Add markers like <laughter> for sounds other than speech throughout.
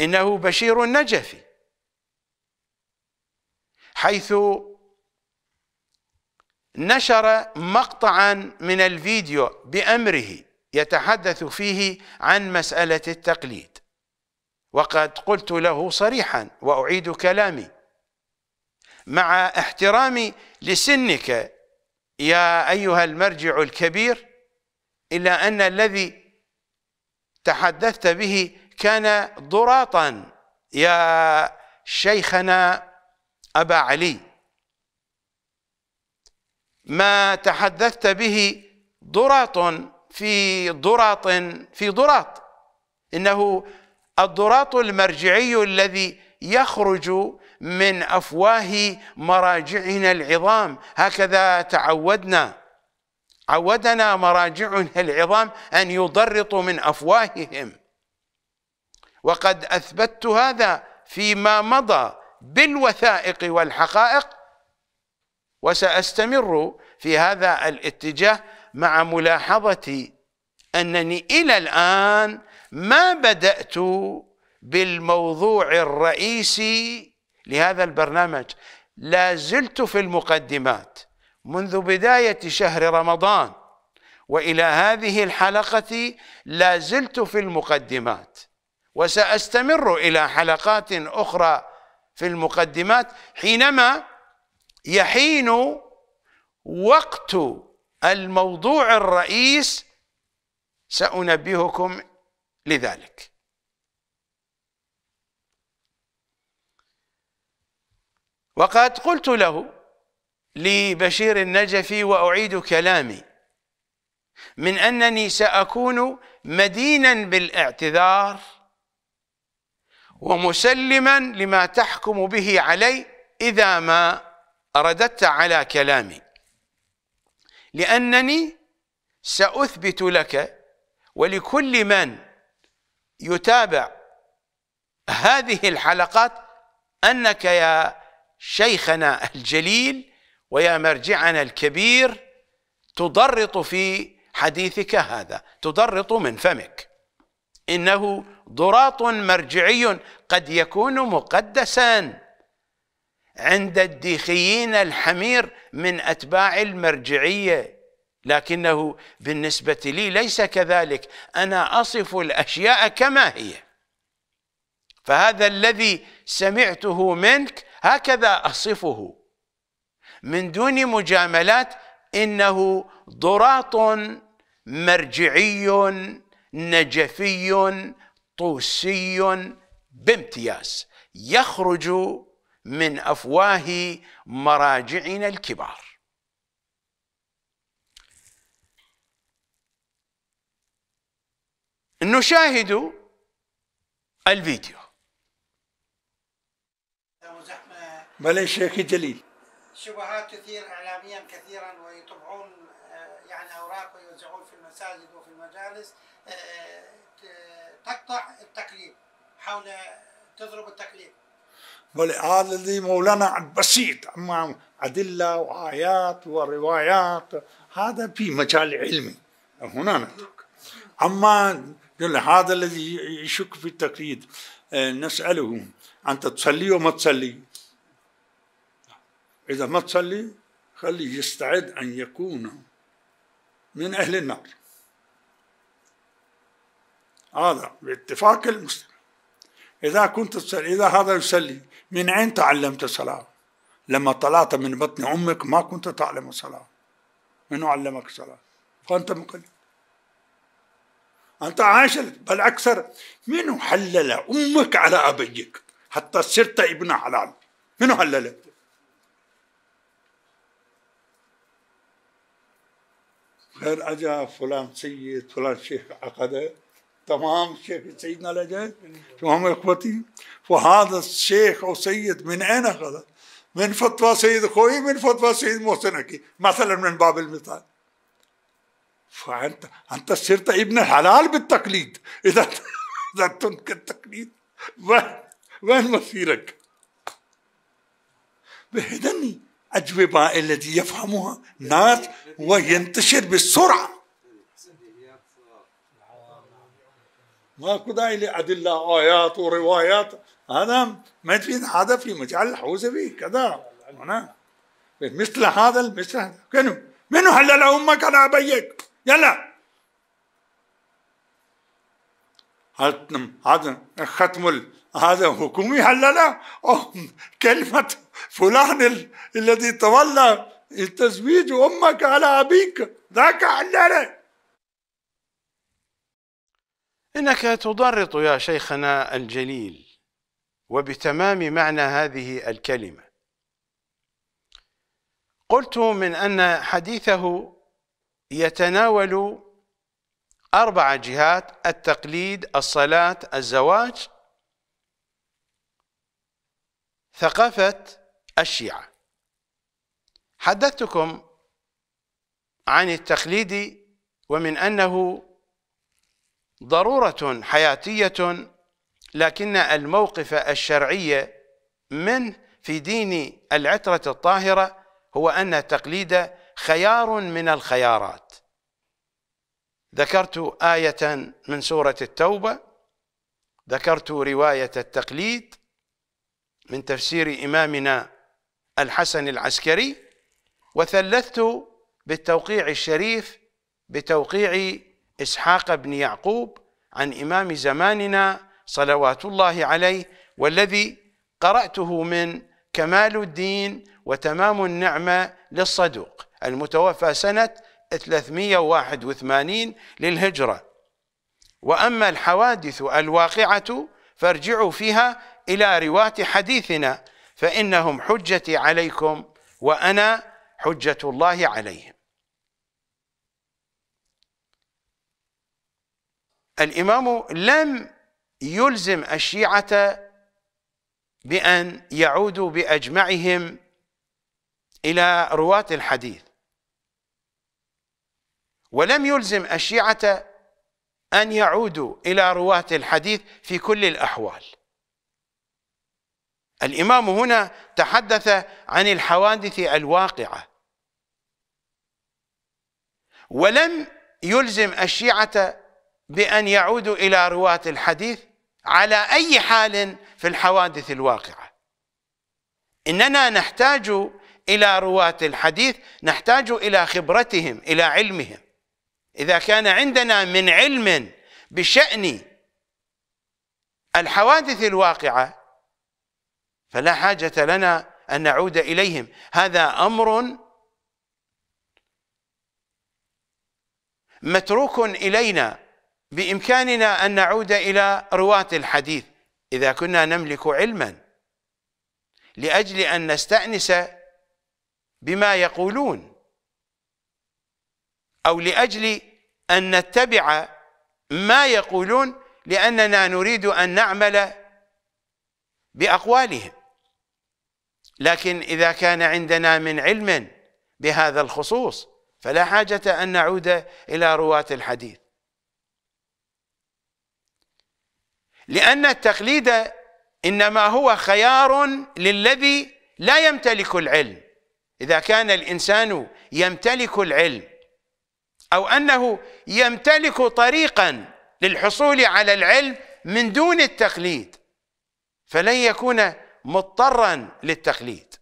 إنه بشير النجفي حيث نشر مقطعا من الفيديو بأمره يتحدث فيه عن مسألة التقليد وقد قلت له صريحا وأعيد كلامي مع احترامي لسنك يا أيها المرجع الكبير إلا أن الذي تحدثت به كان ضراطا يا شيخنا أبا علي ما تحدثت به ضراط في ضراط في ضراط إنه الضراط المرجعي الذي يخرج من أفواه مراجعنا العظام هكذا تعودنا عودنا مراجعنا العظام أن يضرطوا من أفواههم وقد أثبتت هذا فيما مضى بالوثائق والحقائق وسأستمر في هذا الاتجاه مع ملاحظة أنني إلى الآن ما بدأت بالموضوع الرئيسي لهذا البرنامج لا زلت في المقدمات منذ بداية شهر رمضان وإلى هذه الحلقة لا زلت في المقدمات وسأستمر إلى حلقات أخرى في المقدمات حينما يحين وقت الموضوع الرئيس سأنبهكم لذلك وقد قلت له لبشير النجفي وأعيد كلامي من أنني سأكون مدينا بالاعتذار ومسلما لما تحكم به علي إذا ما أرددت على كلامي لأنني سأثبت لك ولكل من يتابع هذه الحلقات أنك يا شيخنا الجليل ويا مرجعنا الكبير تضرط في حديثك هذا تضرط من فمك إنه ضراط مرجعي قد يكون مقدسا عند الديخيين الحمير من أتباع المرجعية لكنه بالنسبة لي ليس كذلك أنا أصف الأشياء كما هي فهذا الذي سمعته منك هكذا أصفه من دون مجاملات إنه ضراط مرجعي نجفي طوسي بامتياز يخرج من افواه مراجعنا الكبار نشاهد الفيديو معليش شيخ جليل شبهات تثير اعلاميا كثيرا ويطبعون آه، يعني اوراق ويوزعون في المساجد وفي المجالس تقطع التكليف حول تضرب التكليف بل هذا اللي مولانا بسيط أما أدلة وآيات وروايات هذا في مجال علمي هنا نترك أما هذا الذي يشك في التقليد آه، نسأله أنت تصلي وما تصلي إذا ما تصلي خليه يستعد أن يكون من أهل النار هذا باتفاق المسلم إذا كنت تسلي إذا هذا يسلي من أين تعلمت الصلاة؟ لما طلعت من بطن أمك ما كنت تعلم الصلاة من علمك الصلاة؟ فأنت مقلد أنت عايش بل أكثر من حلل أمك على أبيك حتى صرت ابن حلال من حلل غير أجا فلان سيد فلان شيخ عقده تمام شيخ سيدنا الأجاز تمام إخوتي فهذا الشيخ أو سيد من أين أخذ من فتوى سيد خوي من فتوى سيد محسن حكي مثلا من باب المثال فأنت أنت صرت ابن الحلال بالتقليد إذا <laughs> إذا تنكر التقليد وين وين مصيرك؟ بهدني أجوبة التي يفهمها ناس وينتشر بسرعة ماكو داعي لأدلة آيات وروايات هذا ما تفيد هذا في مجال الحوزبي كذا هنا مثل هذا مثل هذا كانوا منو هلل أمك أنا أبيك يلا هذا ختم هذا حكومي هلله كلمة فلان الذي تولى التزويج أمك على أبيك ذاك هلله انك تضرط يا شيخنا الجليل وبتمام معنى هذه الكلمه قلت من ان حديثه يتناول اربع جهات التقليد الصلاه الزواج ثقافه الشيعه حدثتكم عن التقليد ومن انه ضرورة حياتية لكن الموقف الشرعي منه في دين العترة الطاهرة هو أن التقليد خيار من الخيارات ذكرت آية من سورة التوبة ذكرت رواية التقليد من تفسير إمامنا الحسن العسكري وثلثت بالتوقيع الشريف بتوقيع اسحاق بن يعقوب عن امام زماننا صلوات الله عليه والذي قراته من كمال الدين وتمام النعمه للصدوق المتوفى سنه 381 للهجره واما الحوادث الواقعه فارجعوا فيها الى رواه حديثنا فانهم حجتي عليكم وانا حجه الله عليهم الإمام لم يلزم الشيعة بأن يعودوا بأجمعهم إلى رواة الحديث ولم يلزم الشيعة أن يعودوا إلى رواة الحديث في كل الأحوال الإمام هنا تحدث عن الحوادث الواقعة ولم يلزم الشيعة بأن يعودوا إلى رواة الحديث على أي حال في الحوادث الواقعة إننا نحتاج إلى رواة الحديث نحتاج إلى خبرتهم إلى علمهم إذا كان عندنا من علم بشأن الحوادث الواقعة فلا حاجة لنا أن نعود إليهم هذا أمر متروك إلينا بإمكاننا أن نعود إلى رواة الحديث إذا كنا نملك علما لأجل أن نستأنس بما يقولون أو لأجل أن نتبع ما يقولون لأننا نريد أن نعمل بأقوالهم لكن إذا كان عندنا من علم بهذا الخصوص فلا حاجة أن نعود إلى رواة الحديث لأن التقليد إنما هو خيار للذي لا يمتلك العلم إذا كان الإنسان يمتلك العلم أو أنه يمتلك طريقا للحصول على العلم من دون التقليد فلن يكون مضطرا للتقليد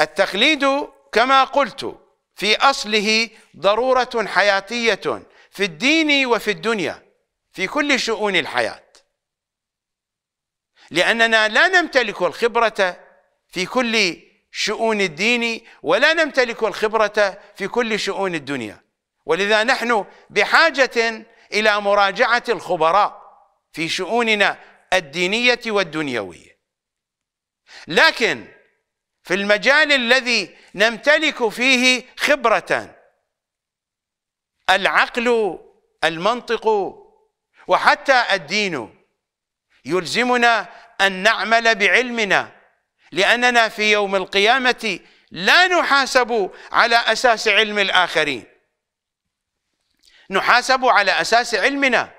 التقليد كما قلت في أصله ضرورة حياتية في الدين وفي الدنيا في كل شؤون الحياة لأننا لا نمتلك الخبرة في كل شؤون الدين ولا نمتلك الخبرة في كل شؤون الدنيا ولذا نحن بحاجة إلى مراجعة الخبراء في شؤوننا الدينية والدنيوية لكن في المجال الذي نمتلك فيه خبرة العقل المنطق وحتى الدين يلزمنا أن نعمل بعلمنا لأننا في يوم القيامة لا نحاسب على أساس علم الآخرين نحاسب على أساس علمنا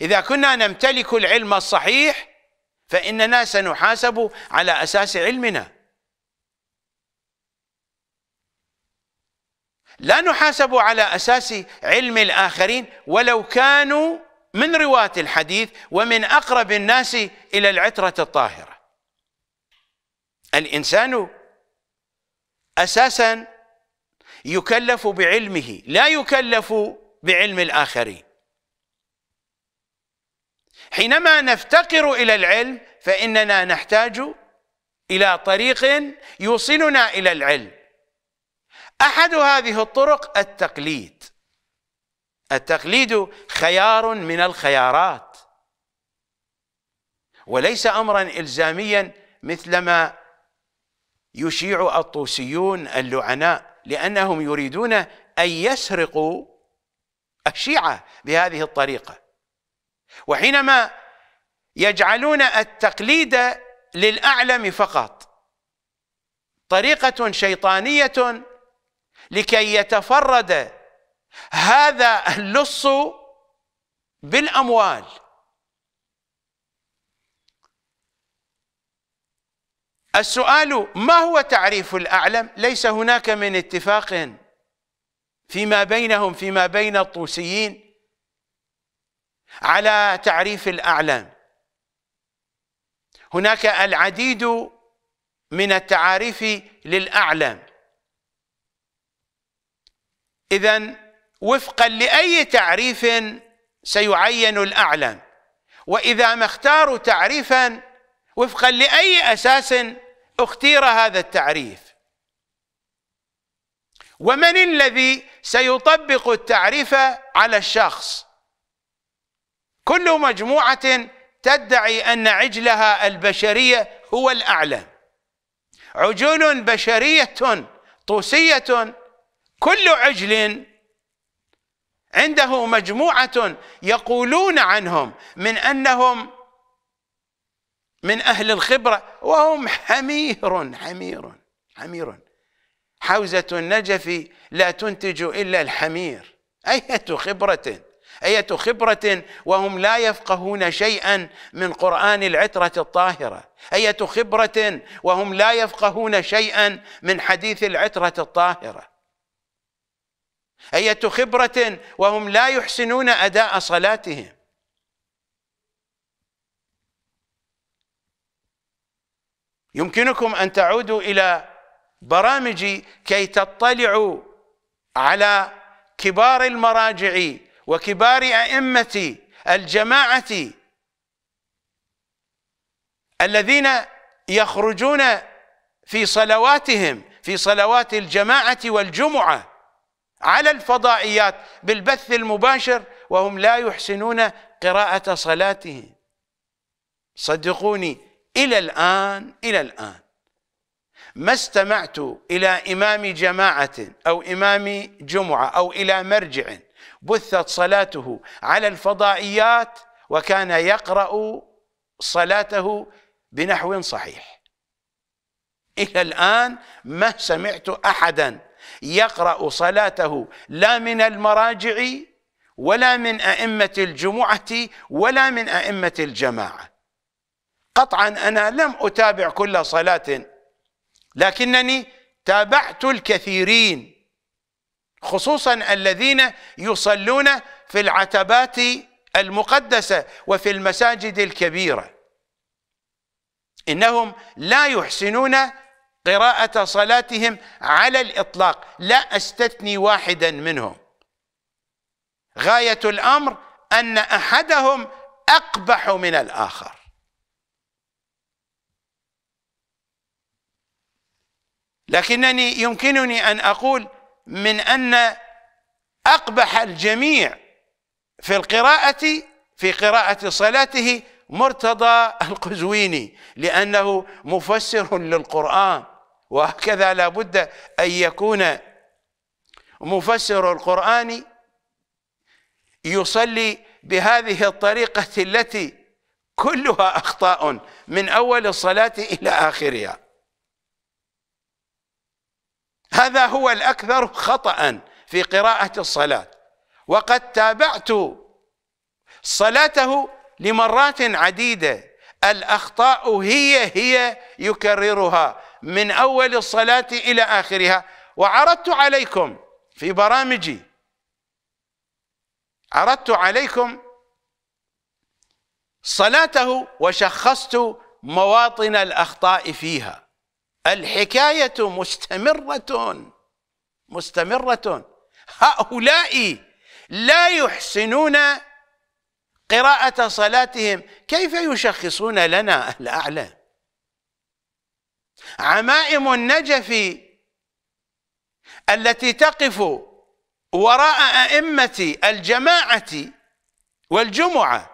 إذا كنا نمتلك العلم الصحيح فإننا سنحاسب على أساس علمنا لا نحاسب على أساس علم الآخرين ولو كانوا من رواة الحديث ومن أقرب الناس إلى العترة الطاهرة الإنسان أساسا يكلف بعلمه لا يكلف بعلم الآخرين حينما نفتقر إلى العلم فإننا نحتاج إلى طريق يوصلنا إلى العلم احد هذه الطرق التقليد التقليد خيار من الخيارات وليس امرا الزاميا مثلما يشيع الطوسيون اللعناء لانهم يريدون ان يسرقوا الشيعه بهذه الطريقه وحينما يجعلون التقليد للاعلم فقط طريقه شيطانيه لكي يتفرد هذا اللص بالاموال السؤال ما هو تعريف الاعلم ليس هناك من اتفاق فيما بينهم فيما بين الطوسيين على تعريف الاعلم هناك العديد من التعاريف للاعلم اذا وفقا لاي تعريف سيعين الاعلم واذا ما اختاروا تعريفا وفقا لاي اساس اختير هذا التعريف ومن الذي سيطبق التعريف على الشخص كل مجموعه تدعي ان عجلها البشريه هو الاعلى عجول بشريه طوسيه كل عجل عنده مجموعة يقولون عنهم من أنهم من أهل الخبرة وهم حمير حمير حمير حوزة النجف لا تنتج إلا الحمير أية خبرة أية خبرة وهم لا يفقهون شيئا من قرآن العترة الطاهرة أية خبرة وهم لا يفقهون شيئا من حديث العترة الطاهرة أية خبرة وهم لا يحسنون أداء صلاتهم يمكنكم أن تعودوا إلى برامجي كي تطلعوا على كبار المراجع وكبار أئمة الجماعة الذين يخرجون في صلواتهم في صلوات الجماعة والجمعة على الفضائيات بالبث المباشر وهم لا يحسنون قراءة صلاتهم صدقوني إلى الآن إلى الآن ما استمعت إلى إمام جماعة أو إمام جمعة أو إلى مرجع بثت صلاته على الفضائيات وكان يقرأ صلاته بنحو صحيح إلى الآن ما سمعت أحداً يقرأ صلاته لا من المراجع ولا من أئمة الجمعة ولا من أئمة الجماعة قطعا أنا لم أتابع كل صلاة لكنني تابعت الكثيرين خصوصا الذين يصلون في العتبات المقدسة وفي المساجد الكبيرة إنهم لا يحسنون قراءة صلاتهم على الإطلاق لا أستثني واحدا منهم غاية الأمر أن أحدهم أقبح من الآخر لكنني يمكنني أن أقول من أن أقبح الجميع في القراءة في قراءة صلاته مرتضى القزويني لأنه مفسر للقرآن وهكذا لابد أن يكون مفسر القرآن يصلي بهذه الطريقة التي كلها أخطاء من أول الصلاة إلى آخرها هذا هو الأكثر خطأ في قراءة الصلاة وقد تابعت صلاته لمرات عديدة الأخطاء هي هي يكررها من أول الصلاة إلى آخرها وعرضت عليكم في برامجي عرضت عليكم صلاته وشخصت مواطن الأخطاء فيها الحكاية مستمرة مستمرة هؤلاء لا يحسنون قراءة صلاتهم كيف يشخصون لنا الأعلى عمائم النجف التي تقف وراء أئمة الجماعة والجمعة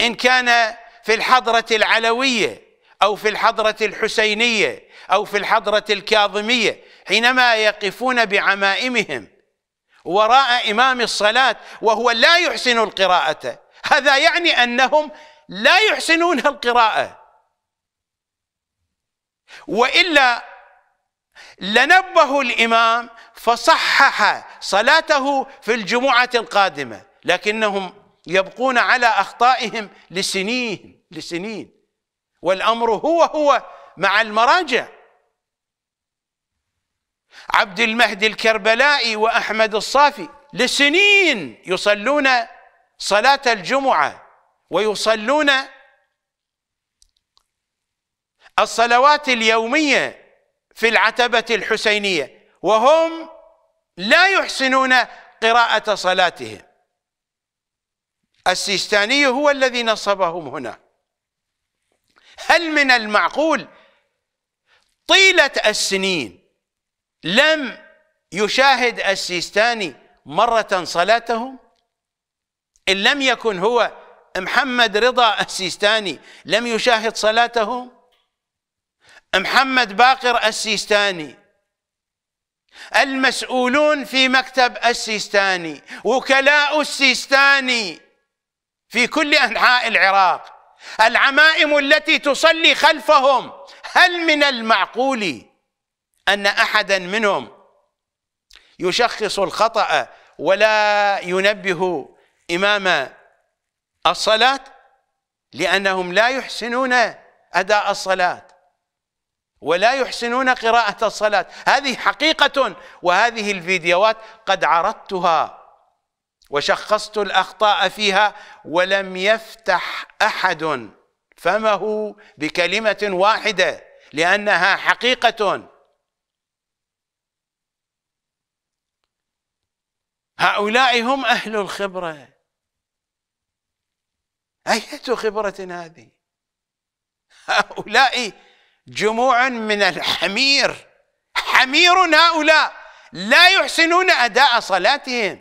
إن كان في الحضرة العلوية أو في الحضرة الحسينية أو في الحضرة الكاظمية حينما يقفون بعمائمهم وراء إمام الصلاة وهو لا يحسن القراءة هذا يعني أنهم لا يحسنون القراءة وإلا لنبه الإمام فصحح صلاته في الجمعة القادمة لكنهم يبقون على أخطائهم لسنين لسنين والأمر هو هو مع المراجع عبد المهدي الكربلائي وأحمد الصافي لسنين يصلون صلاة الجمعة ويصلون الصلوات اليومية في العتبة الحسينية وهم لا يحسنون قراءة صلاتهم السيستاني هو الذي نصبهم هنا هل من المعقول طيلة السنين لم يشاهد السيستاني مرة صلاتهم إن لم يكن هو محمد رضا السيستاني لم يشاهد صلاتهم محمد باقر السيستاني المسؤولون في مكتب السيستاني وكلاء السيستاني في كل انحاء العراق العمائم التي تصلي خلفهم هل من المعقول ان احدا منهم يشخص الخطا ولا ينبه امام الصلاه لانهم لا يحسنون اداء الصلاه ولا يحسنون قراءة الصلاة هذه حقيقة وهذه الفيديوهات قد عرضتها وشخصت الأخطاء فيها ولم يفتح أحد فمه بكلمة واحدة لأنها حقيقة هؤلاء هم أهل الخبرة أية خبرة هذه هؤلاء جموع من الحمير حمير هؤلاء لا يحسنون أداء صلاتهم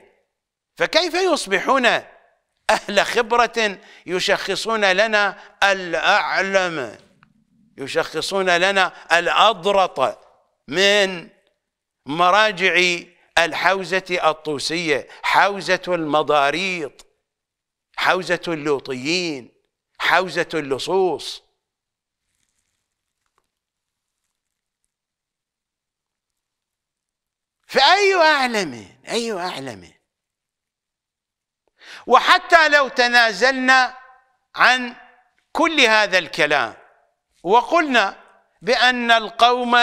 فكيف يصبحون أهل خبرة يشخصون لنا الأعلم يشخصون لنا الأضرط من مراجع الحوزة الطوسية حوزة المضاريط حوزة اللوطيين حوزة اللصوص فأي أعلم أي أعلم وحتى لو تنازلنا عن كل هذا الكلام وقلنا بأن القوم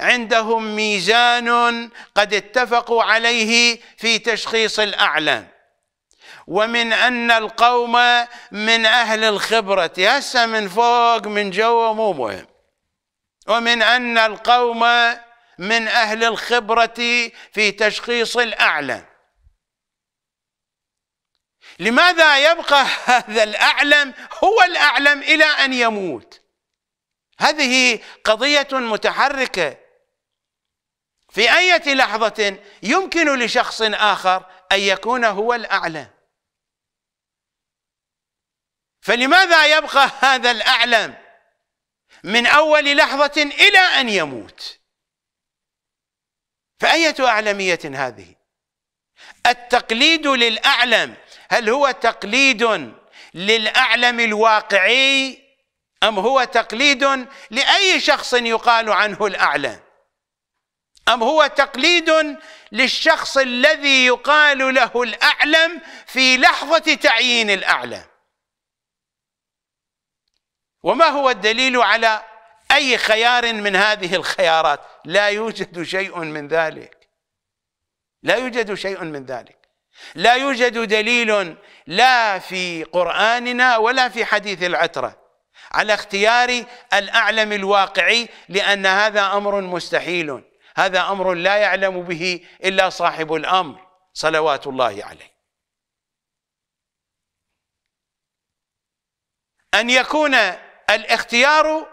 عندهم ميزان قد اتفقوا عليه في تشخيص الأعلام ومن أن القوم من أهل الخبرة هسه من فوق من جوا مو مهم ومن أن القوم من اهل الخبره في تشخيص الاعلم لماذا يبقى هذا الاعلم هو الاعلم الى ان يموت هذه قضيه متحركه في اي لحظه يمكن لشخص اخر ان يكون هو الاعلم فلماذا يبقى هذا الاعلم من اول لحظه الى ان يموت فأية أعلمية هذه التقليد للأعلم هل هو تقليد للأعلم الواقعي أم هو تقليد لأي شخص يقال عنه الأعلم أم هو تقليد للشخص الذي يقال له الأعلم في لحظة تعيين الأعلم وما هو الدليل على أي خيار من هذه الخيارات لا يوجد شيء من ذلك لا يوجد شيء من ذلك لا يوجد دليل لا في قرآننا ولا في حديث العترة على اختيار الأعلم الواقعي لأن هذا أمر مستحيل هذا أمر لا يعلم به إلا صاحب الأمر صلوات الله عليه أن يكون الاختيار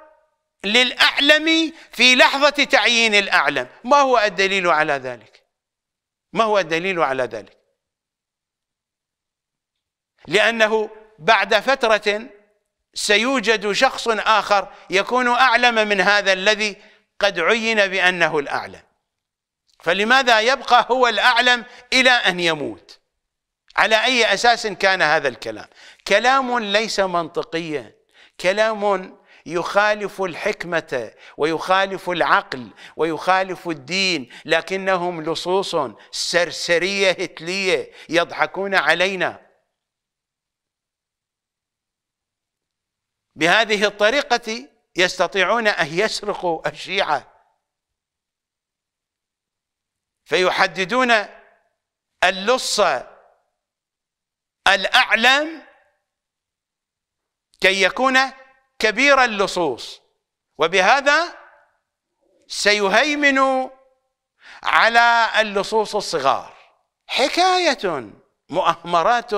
للأعلم في لحظة تعيين الأعلم ما هو الدليل على ذلك ما هو الدليل على ذلك لأنه بعد فترة سيوجد شخص آخر يكون أعلم من هذا الذي قد عين بأنه الأعلم فلماذا يبقى هو الأعلم إلى أن يموت على أي أساس كان هذا الكلام كلام ليس منطقيا كلام يخالف الحكمة ويخالف العقل ويخالف الدين لكنهم لصوص سرسرية هتلية يضحكون علينا بهذه الطريقة يستطيعون أن يسرقوا الشيعة فيحددون اللص الأعلم كي يكون كبير اللصوص وبهذا سيهيمن على اللصوص الصغار حكاية مؤامرات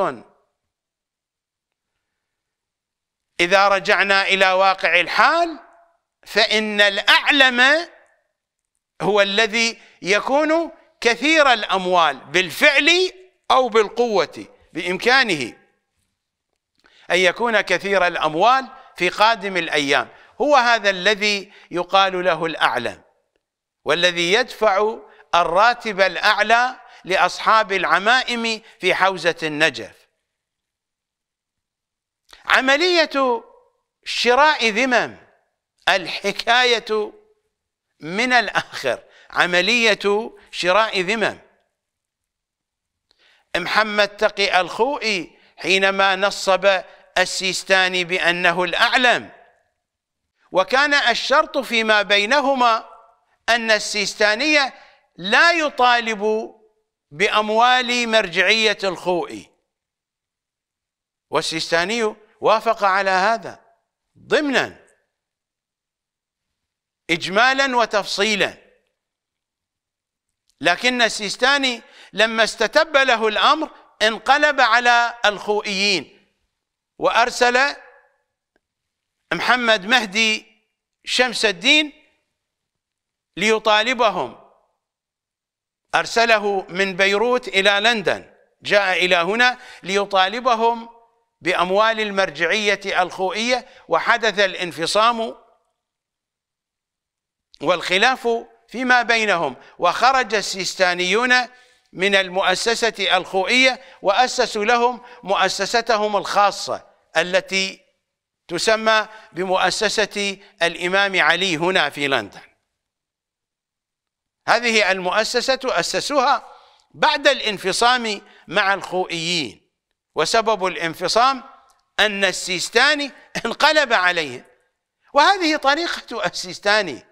إذا رجعنا إلى واقع الحال فإن الأعلم هو الذي يكون كثير الأموال بالفعل أو بالقوة بإمكانه أن يكون كثير الأموال في قادم الأيام هو هذا الذي يقال له الأعلى والذي يدفع الراتب الأعلى لأصحاب العمائم في حوزة النجف عملية شراء ذمم الحكاية من الآخر عملية شراء ذمم محمد تقي الخوئي حينما نصب السيستاني بأنه الأعلم وكان الشرط فيما بينهما أن السيستانية لا يطالب بأموال مرجعية الخوئي والسيستاني وافق على هذا ضمنا إجمالا وتفصيلا لكن السيستاني لما استتب له الأمر انقلب على الخوئيين وأرسل محمد مهدي شمس الدين ليطالبهم أرسله من بيروت إلى لندن جاء إلى هنا ليطالبهم بأموال المرجعية الخوئية وحدث الانفصام والخلاف فيما بينهم وخرج السيستانيون من المؤسسة الخوئية وأسسوا لهم مؤسستهم الخاصة التي تسمى بمؤسسة الإمام علي هنا في لندن هذه المؤسسة أسسوها بعد الانفصام مع الخوئيين وسبب الانفصام أن السيستاني انقلب عليهم وهذه طريقة السيستاني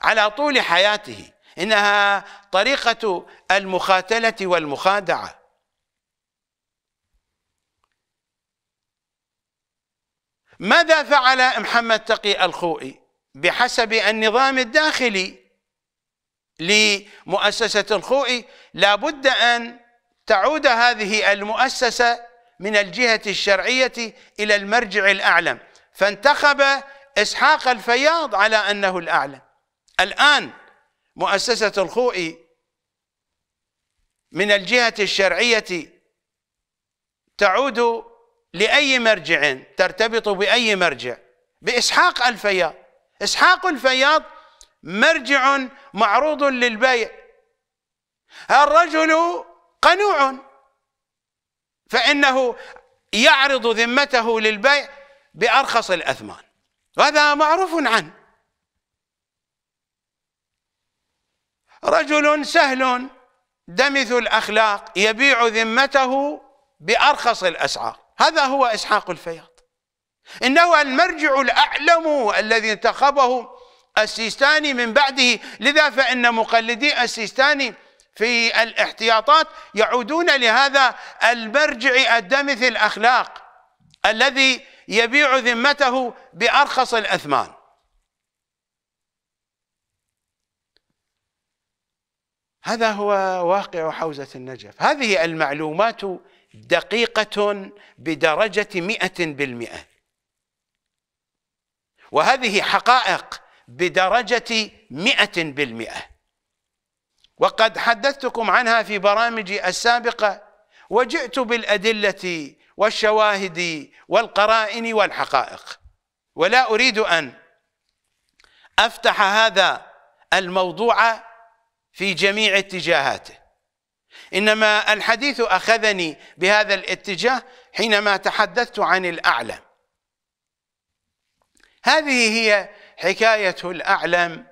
على طول حياته إنها طريقة المخاتلة والمخادعة ماذا فعل محمد تقي الخوئي بحسب النظام الداخلي لمؤسسة الخوئي لابد أن تعود هذه المؤسسة من الجهة الشرعية إلى المرجع الأعلم فانتخب إسحاق الفياض على أنه الأعلم الآن مؤسسة الخوئي من الجهة الشرعية تعود لأي مرجع ترتبط بأي مرجع بإسحاق الفياض إسحاق الفياض مرجع معروض للبيع الرجل قنوع فإنه يعرض ذمته للبيع بأرخص الأثمان وهذا معروف عنه رجل سهل دمث الأخلاق يبيع ذمته بأرخص الأسعار هذا هو إسحاق الفياض إنه المرجع الأعلم الذي انتخبه السيستاني من بعده لذا فإن مقلدي السيستاني في الاحتياطات يعودون لهذا المرجع الدمث الأخلاق الذي يبيع ذمته بأرخص الأثمان هذا هو واقع حوزة النجف هذه المعلومات دقيقة بدرجة مئة بالمئة وهذه حقائق بدرجة مئة بالمئة وقد حدثتكم عنها في برامجي السابقة وجئت بالأدلة والشواهد والقرائن والحقائق ولا أريد أن أفتح هذا الموضوع في جميع اتجاهاته إنما الحديث أخذني بهذا الاتجاه حينما تحدثت عن الأعلم هذه هي حكاية الأعلم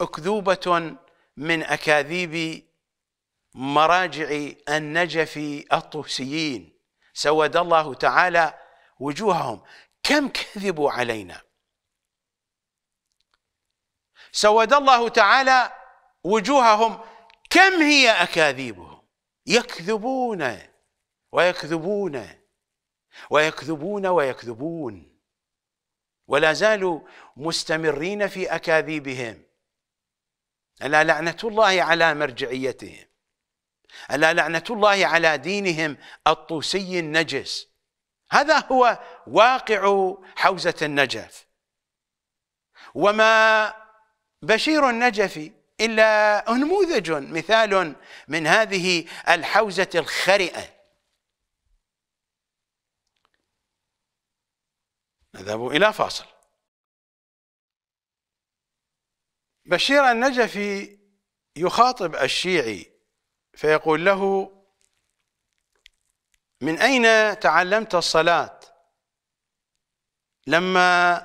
أكذوبة من أكاذيب مراجع النجف الطوسيين سود الله تعالى وجوههم كم كذبوا علينا سود الله تعالى وجوههم كم هي أكاذيبهم يكذبون ويكذبون ويكذبون ويكذبون ولا زالوا مستمرين في أكاذيبهم ألا لعنة الله على مرجعيتهم ألا لعنة الله على دينهم الطوسي النجس هذا هو واقع حوزة النجف وما بشير النجفي إلا نموذج مثال من هذه الحوزة الخرئة نذهب إلى فاصل بشير النجفي يخاطب الشيعي فيقول له من أين تعلمت الصلاة لما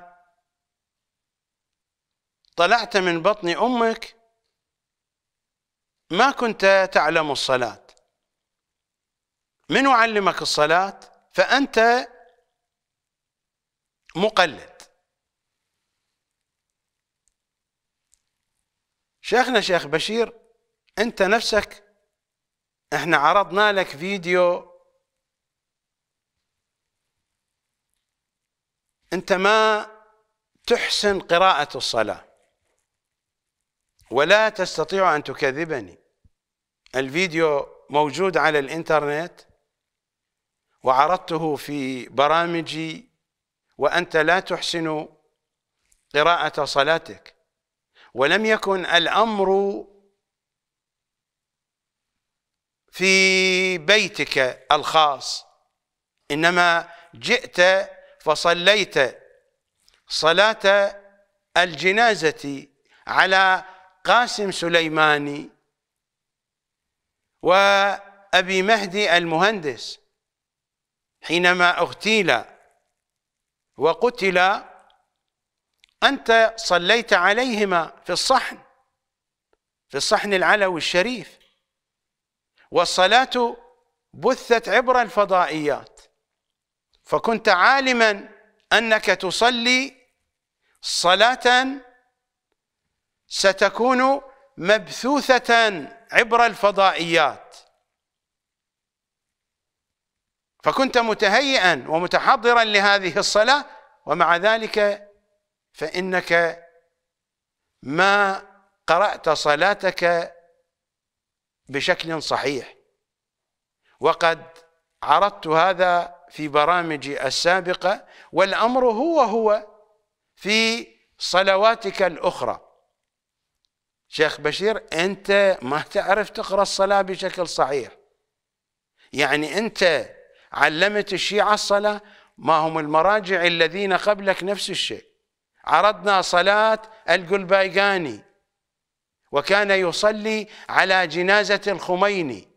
طلعت من بطن أمك ما كنت تعلم الصلاة من علمك الصلاة فأنت مقلد شيخنا شيخ بشير أنت نفسك احنا عرضنا لك فيديو أنت ما تحسن قراءة الصلاة ولا تستطيع أن تكذبني الفيديو موجود على الإنترنت وعرضته في برامجي وأنت لا تحسن قراءة صلاتك ولم يكن الأمر في بيتك الخاص إنما جئت فصليت صلاة الجنازة على قاسم سليماني وأبي مهدي المهندس حينما اغتيل وقتل أنت صليت عليهما في الصحن في الصحن العلوي الشريف والصلاة بثت عبر الفضائيات فكنت عالما أنك تصلي صلاة ستكون مبثوثة عبر الفضائيات فكنت متهيئا ومتحضرا لهذه الصلاة ومع ذلك فإنك ما قرأت صلاتك بشكل صحيح وقد عرضت هذا في برامجي السابقة والأمر هو هو في صلواتك الأخرى شيخ بشير أنت ما تعرف تقرأ الصلاة بشكل صحيح يعني أنت علمت الشيعة الصلاة ما هم المراجع الذين قبلك نفس الشيء عرضنا صلاة القلبايقاني وكان يصلي على جنازة الخميني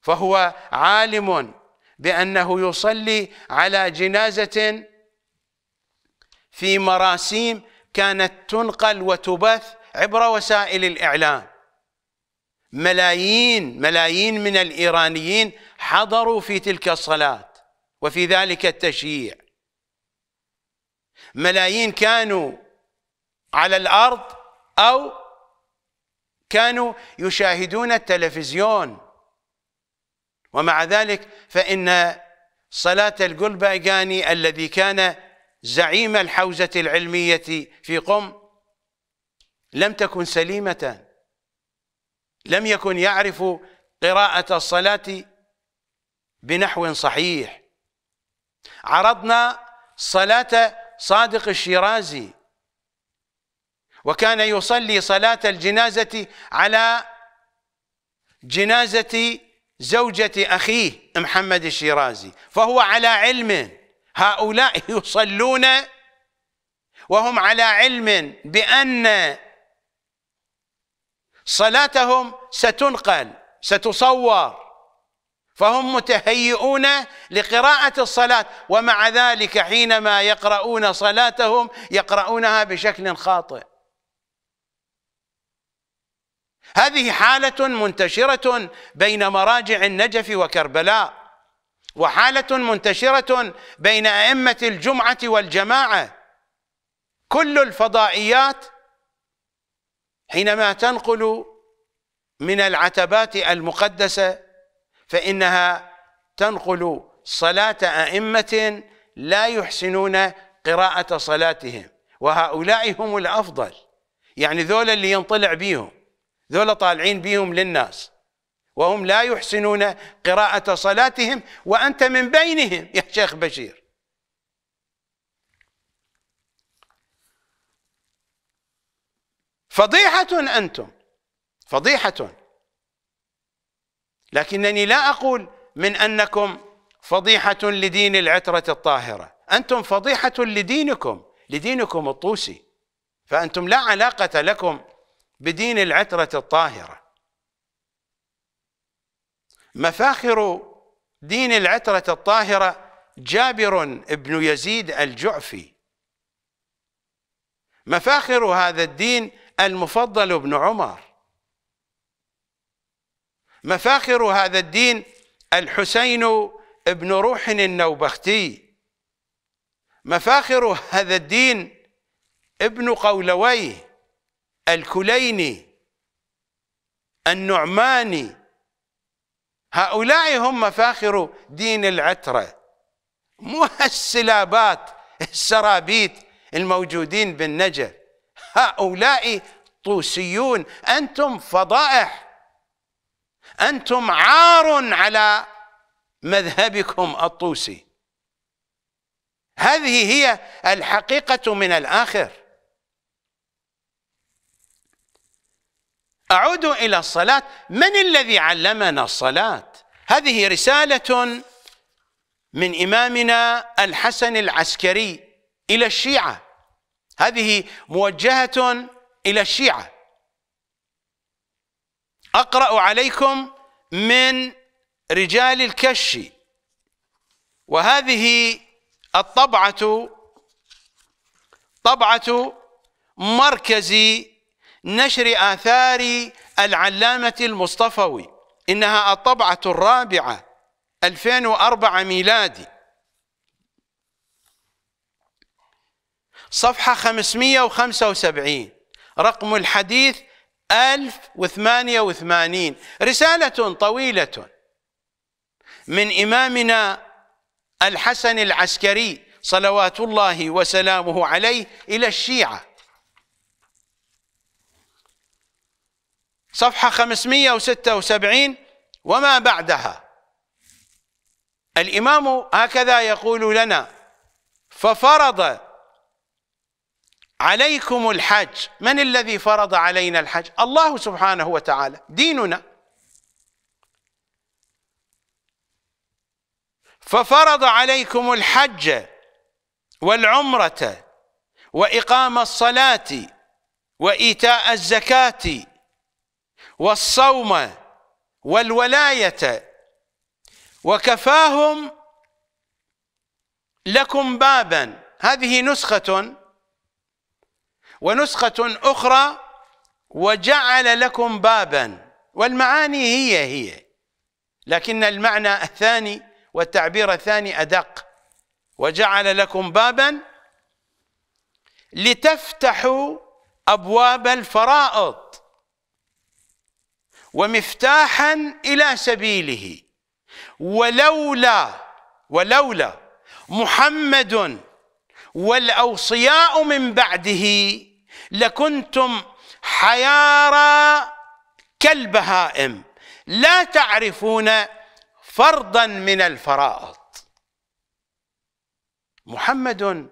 فهو عالم بأنه يصلي على جنازة في مراسيم كانت تنقل وتبث عبر وسائل الإعلام ملايين ملايين من الإيرانيين حضروا في تلك الصلاة وفي ذلك التشييع ملايين كانوا على الأرض أو كانوا يشاهدون التلفزيون ومع ذلك فإن صلاة القلباقاني الذي كان زعيم الحوزة العلمية في قم لم تكن سليمة لم يكن يعرف قراءة الصلاة بنحو صحيح عرضنا صلاة صادق الشيرازي وكان يصلي صلاة الجنازة على جنازة زوجة أخيه محمد الشيرازي فهو على علم هؤلاء يصلون وهم على علم بأن صلاتهم ستنقل ستصور فهم متهيئون لقراءة الصلاة ومع ذلك حينما يقرؤون صلاتهم يقرؤونها بشكل خاطئ هذه حالة منتشرة بين مراجع النجف وكربلاء وحالة منتشرة بين أئمة الجمعة والجماعة كل الفضائيات حينما تنقل من العتبات المقدسة فإنها تنقل صلاة أئمة لا يحسنون قراءة صلاتهم وهؤلاء هم الأفضل يعني ذولا اللي ينطلع بيهم ذولا طالعين بيهم للناس وهم لا يحسنون قراءة صلاتهم وأنت من بينهم يا شيخ بشير فضيحة أنتم فضيحة لكنني لا أقول من أنكم فضيحة لدين العترة الطاهرة أنتم فضيحة لدينكم لدينكم الطوسي فأنتم لا علاقة لكم بدين العترة الطاهرة مفاخر دين العترة الطاهرة جابر بن يزيد الجعفي مفاخر هذا الدين المفضل بن عمر مفاخر هذا الدين الحسين بن روح النوبختي مفاخر هذا الدين ابن قولويه الكليني النعماني هؤلاء هم مفاخر دين العترة مو السلابات السرابيت الموجودين بالنجف هؤلاء طوسيون انتم فضائح انتم عار على مذهبكم الطوسي هذه هي الحقيقه من الاخر اعود الى الصلاه من الذي علمنا الصلاه هذه رساله من امامنا الحسن العسكري الى الشيعه هذه موجهة إلى الشيعة أقرأ عليكم من رجال الكش وهذه الطبعة طبعة مركز نشر آثار العلامة المصطفوي إنها الطبعة الرابعة 2004 ميلادي صفحة 575 رقم الحديث 1088 رسالة طويلة من إمامنا الحسن العسكري صلوات الله وسلامه عليه إلى الشيعة صفحة 576 وما بعدها الإمام هكذا يقول لنا ففرض عليكم الحج من الذي فرض علينا الحج الله سبحانه وتعالى ديننا ففرض عليكم الحج والعمرة وإقام الصلاة وإيتاء الزكاة والصوم والولاية وكفاهم لكم بابا هذه نسخة ونسخة أخرى وجعل لكم بابا والمعاني هي هي لكن المعنى الثاني والتعبير الثاني أدق وجعل لكم بابا لتفتحوا أبواب الفرائض ومفتاحا إلى سبيله ولولا ولولا محمد والأوصياء من بعده لكنتم حيارى كالبهائم لا تعرفون فرضا من الفرائض محمد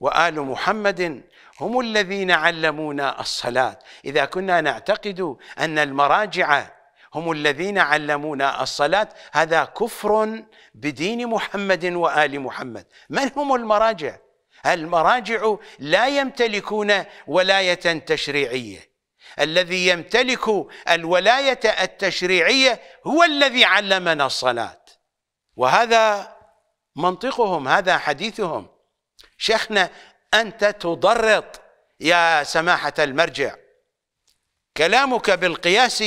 وآل محمد هم الذين علمونا الصلاة إذا كنا نعتقد أن المراجع هم الذين علمونا الصلاة هذا كفر بدين محمد وآل محمد من هم المراجع؟ المراجع لا يمتلكون ولاية تشريعية الذي يمتلك الولاية التشريعية هو الذي علمنا الصلاة وهذا منطقهم هذا حديثهم شيخنا أنت تضرط يا سماحة المرجع كلامك بالقياس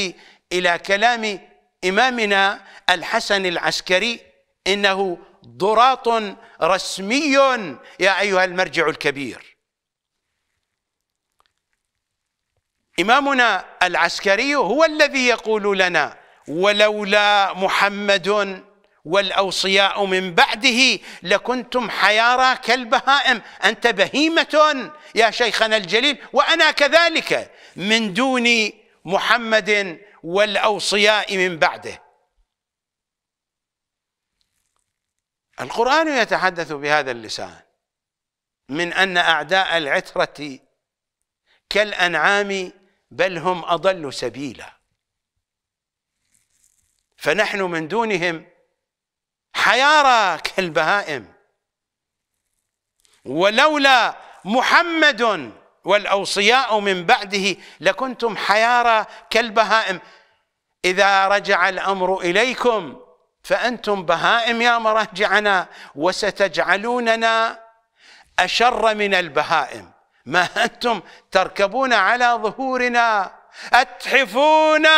إلى كلام إمامنا الحسن العسكري إنه ضراط رسمي يا أيها المرجع الكبير إمامنا العسكري هو الذي يقول لنا ولولا محمد والأوصياء من بعده لكنتم حيارى كالبهائم أنت بهيمة يا شيخنا الجليل وأنا كذلك من دون محمد والأوصياء من بعده القرآن يتحدث بهذا اللسان من أن أعداء العترة كالأنعام بل هم أضل سبيلا فنحن من دونهم حيارى كالبهائم ولولا محمد والأوصياء من بعده لكنتم حيارى كالبهائم إذا رجع الأمر إليكم فأنتم بهائم يا مرجعنا وستجعلوننا أشر من البهائم ما أنتم تركبون على ظهورنا أتحفونا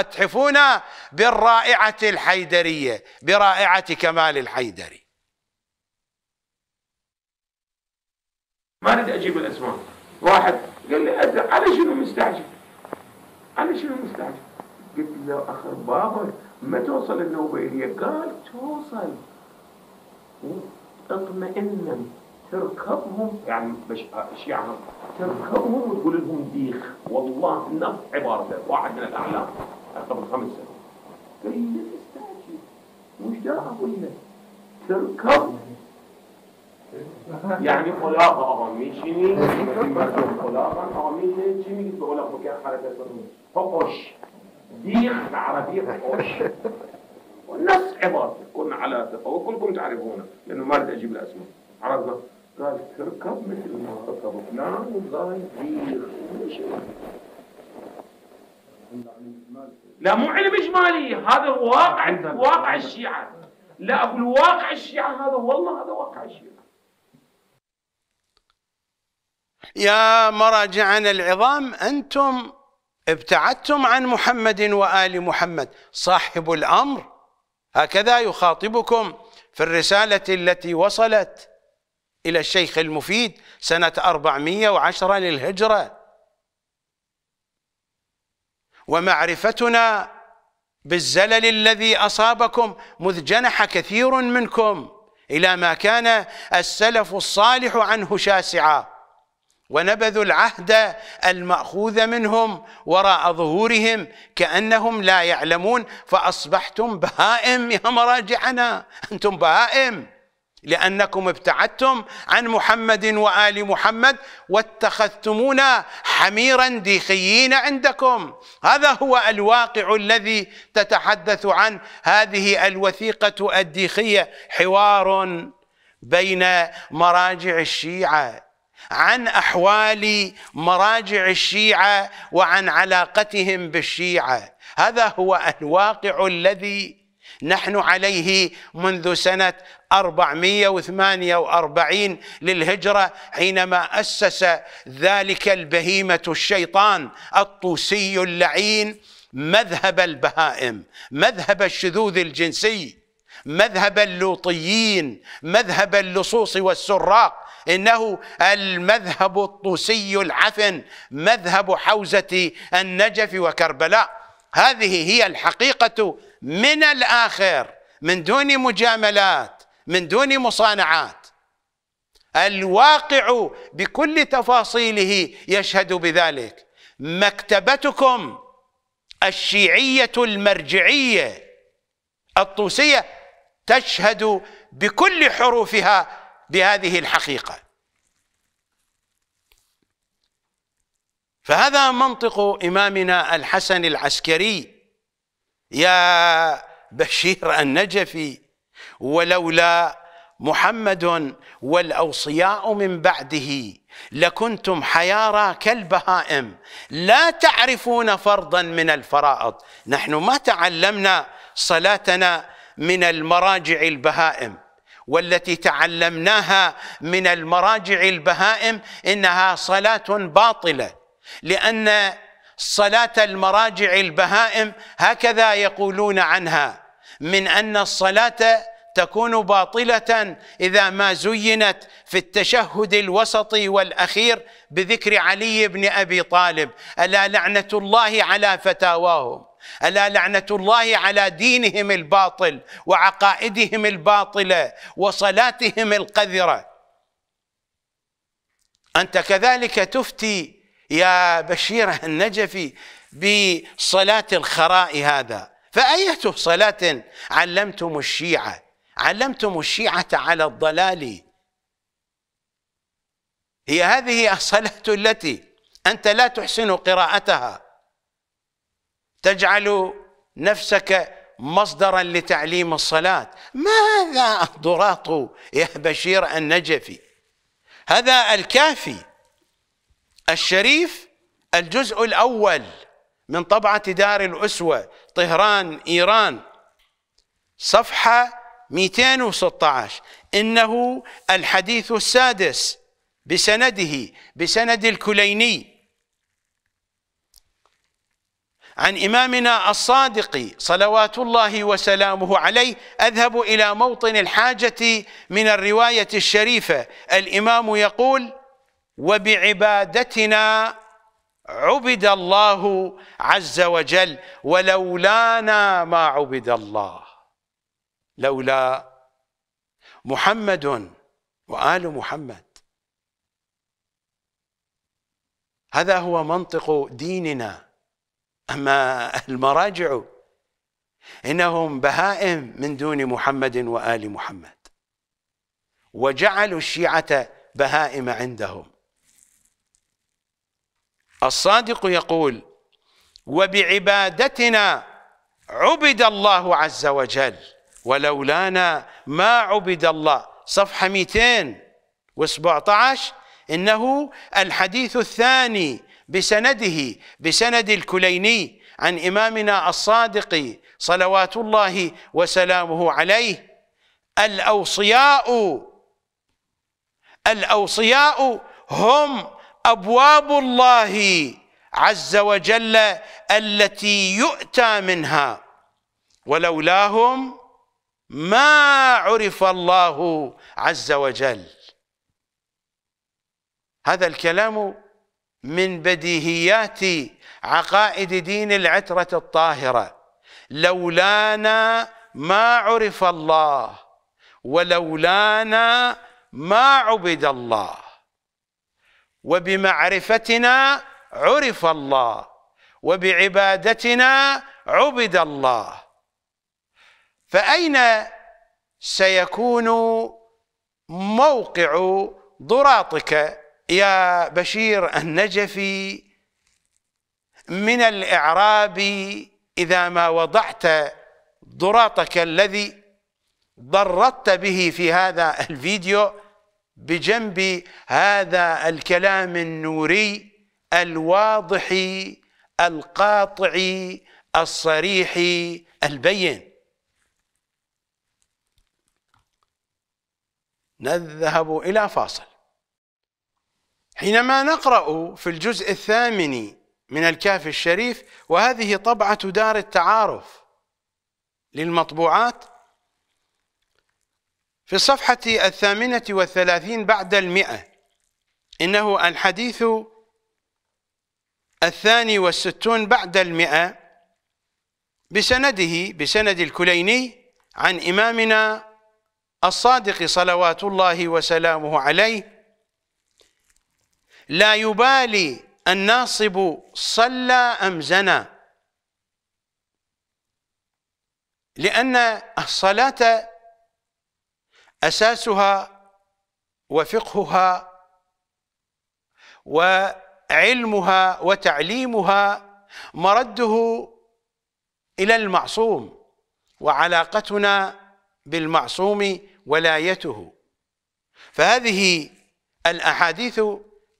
أتحفونا بالرائعة الحيدرية برائعة كمال الحيدري ما اريد اجيب الاسماء واحد قال لي على شنو مستعجل على شنو مستعجل قلت له اخر بابك ما توصل النوبة إليه قال توصل اطمئنا تركبهم يعني مش يعني تركبهم وتقول لهم ديخ والله نفس عبارته واحد من الأعلام قبل خمس سنوات قال لي لا تستعجل مش ده أقول لك تركب يعني خلاقة أغاميشني شني خلاقة أغاميشني جيني قلت بقول لك بكاء حركة فقش ديخ العربية قوش والناس عبارة كن على ثقة وكلكم تعرفونه لأنه ما أريد أجيب الأسماء عرفنا قال تركب مثل ما ركب فلان وقال ديخ لا مو علم إجمالي هذا واقع واقع الشيعة لا أقول واقع الشيعة هذا والله هذا واقع الشيعة يا مراجعنا العظام أنتم ابتعدتم عن محمد وآل محمد صاحب الأمر هكذا يخاطبكم في الرسالة التي وصلت إلى الشيخ المفيد سنة 410 للهجرة ومعرفتنا بالزلل الذي أصابكم مذ جنح كثير منكم إلى ما كان السلف الصالح عنه شاسعاً ونبذوا العهد الماخوذ منهم وراء ظهورهم كانهم لا يعلمون فاصبحتم بهائم يا مراجعنا انتم بهائم لانكم ابتعدتم عن محمد وال محمد واتخذتمونا حميرا ديخيين عندكم هذا هو الواقع الذي تتحدث عن هذه الوثيقه الديخيه حوار بين مراجع الشيعه عن احوال مراجع الشيعه وعن علاقتهم بالشيعه هذا هو الواقع الذي نحن عليه منذ سنة 448 للهجرة حينما أسس ذلك البهيمة الشيطان الطوسي اللعين مذهب البهائم مذهب الشذوذ الجنسي مذهب اللوطيين مذهب اللصوص والسراق إنه المذهب الطوسي العفن مذهب حوزة النجف وكربلاء هذه هي الحقيقة من الآخر من دون مجاملات من دون مصانعات الواقع بكل تفاصيله يشهد بذلك مكتبتكم الشيعية المرجعية الطوسية تشهد بكل حروفها بهذه الحقيقه فهذا منطق امامنا الحسن العسكري يا بشير النجفي ولولا محمد والاوصياء من بعده لكنتم حيارى كالبهائم لا تعرفون فرضا من الفرائض نحن ما تعلمنا صلاتنا من المراجع البهائم والتي تعلمناها من المراجع البهائم انها صلاه باطله لان صلاه المراجع البهائم هكذا يقولون عنها من ان الصلاه تكون باطله اذا ما زينت في التشهد الوسطي والاخير بذكر علي بن ابي طالب الا لعنه الله على فتاواهم الا لعنه الله على دينهم الباطل وعقائدهم الباطله وصلاتهم القذره انت كذلك تفتي يا بشير النجفي بصلاه الخراء هذا فايه صلاه علمتم الشيعه علمتم الشيعه على الضلال هي هذه الصلاه التي انت لا تحسن قراءتها تجعل نفسك مصدرا لتعليم الصلاة ماذا الضراط يا بشير النجفي هذا الكافي الشريف الجزء الأول من طبعة دار الأسوة طهران إيران صفحة 216 إنه الحديث السادس بسنده بسند الكليني عن إمامنا الصادق صلوات الله وسلامه عليه أذهب إلى موطن الحاجة من الرواية الشريفة الإمام يقول وبعبادتنا عبد الله عز وجل ولولانا ما عبد الله لولا محمد وآل محمد هذا هو منطق ديننا أما المراجع إنهم بهائم من دون محمد وآل محمد وجعلوا الشيعة بهائم عندهم الصادق يقول وبعبادتنا عبد الله عز وجل ولولانا ما عبد الله صفحة 217 إنه الحديث الثاني بسنده بسند الكليني عن إمامنا الصادق صلوات الله وسلامه عليه الأوصياء الأوصياء هم أبواب الله عز وجل التي يؤتى منها ولولاهم ما عرف الله عز وجل هذا الكلام من بديهيات عقائد دين العترة الطاهرة لولانا ما عرف الله ولولانا ما عبد الله وبمعرفتنا عرف الله وبعبادتنا عبد الله فأين سيكون موقع ضراطك يا بشير النجفي من الإعراب إذا ما وضعت ضراطك الذي ضرطت به في هذا الفيديو بجنب هذا الكلام النوري الواضح القاطع الصريح البين نذهب إلى فاصل حينما نقرأ في الجزء الثامن من الكاف الشريف وهذه طبعة دار التعارف للمطبوعات في الصفحة الثامنة والثلاثين بعد المئة إنه الحديث الثاني والستون بعد المئة بسنده بسند الكليني عن إمامنا الصادق صلوات الله وسلامه عليه لا يبالي الناصب صلى أم زنى لأن الصلاة أساسها وفقهها وعلمها وتعليمها مرده إلى المعصوم وعلاقتنا بالمعصوم ولايته فهذه الأحاديث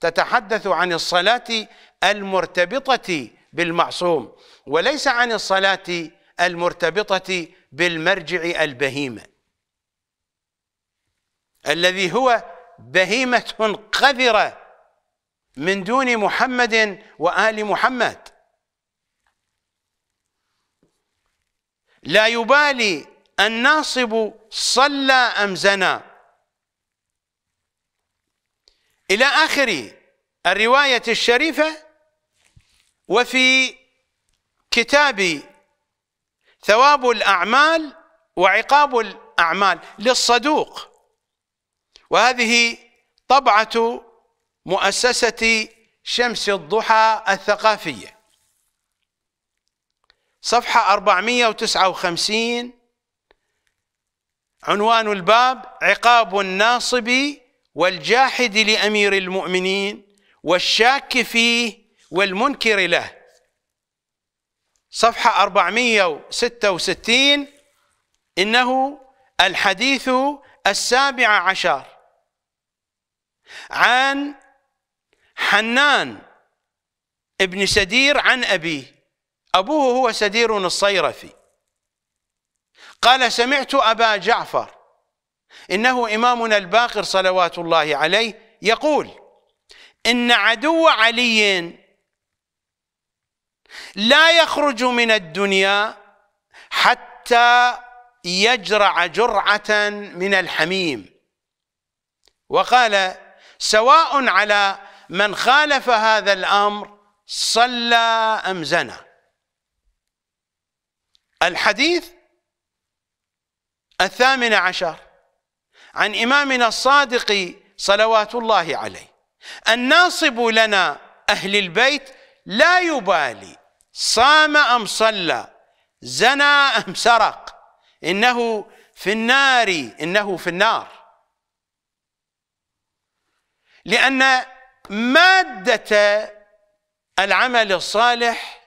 تتحدث عن الصلاة المرتبطة بالمعصوم وليس عن الصلاة المرتبطة بالمرجع البهيمة الذي هو بهيمة قذرة من دون محمد وآل محمد لا يبالي الناصب صلى أم زنى إلى آخر الرواية الشريفة وفي كتاب ثواب الأعمال وعقاب الأعمال للصدوق وهذه طبعة مؤسسة شمس الضحى الثقافية صفحة 459 عنوان الباب عقاب الناصب والجاحد لامير المؤمنين والشاك فيه والمنكر له صفحه 466 انه الحديث السابع عشر عن حنان ابن سدير عن أبيه أبوه هو سدير الصيرفي قال سمعت أبا جعفر إنه إمامنا الباقر صلوات الله عليه يقول إن عدو علي لا يخرج من الدنيا حتى يجرع جرعة من الحميم وقال سواء على من خالف هذا الأمر صلى أم زنى الحديث الثامن عشر عن إمامنا الصادق صلوات الله عليه الناصب لنا أهل البيت لا يبالي صام أم صلى زنى أم سرق إنه في النار إنه في النار لأن مادة العمل الصالح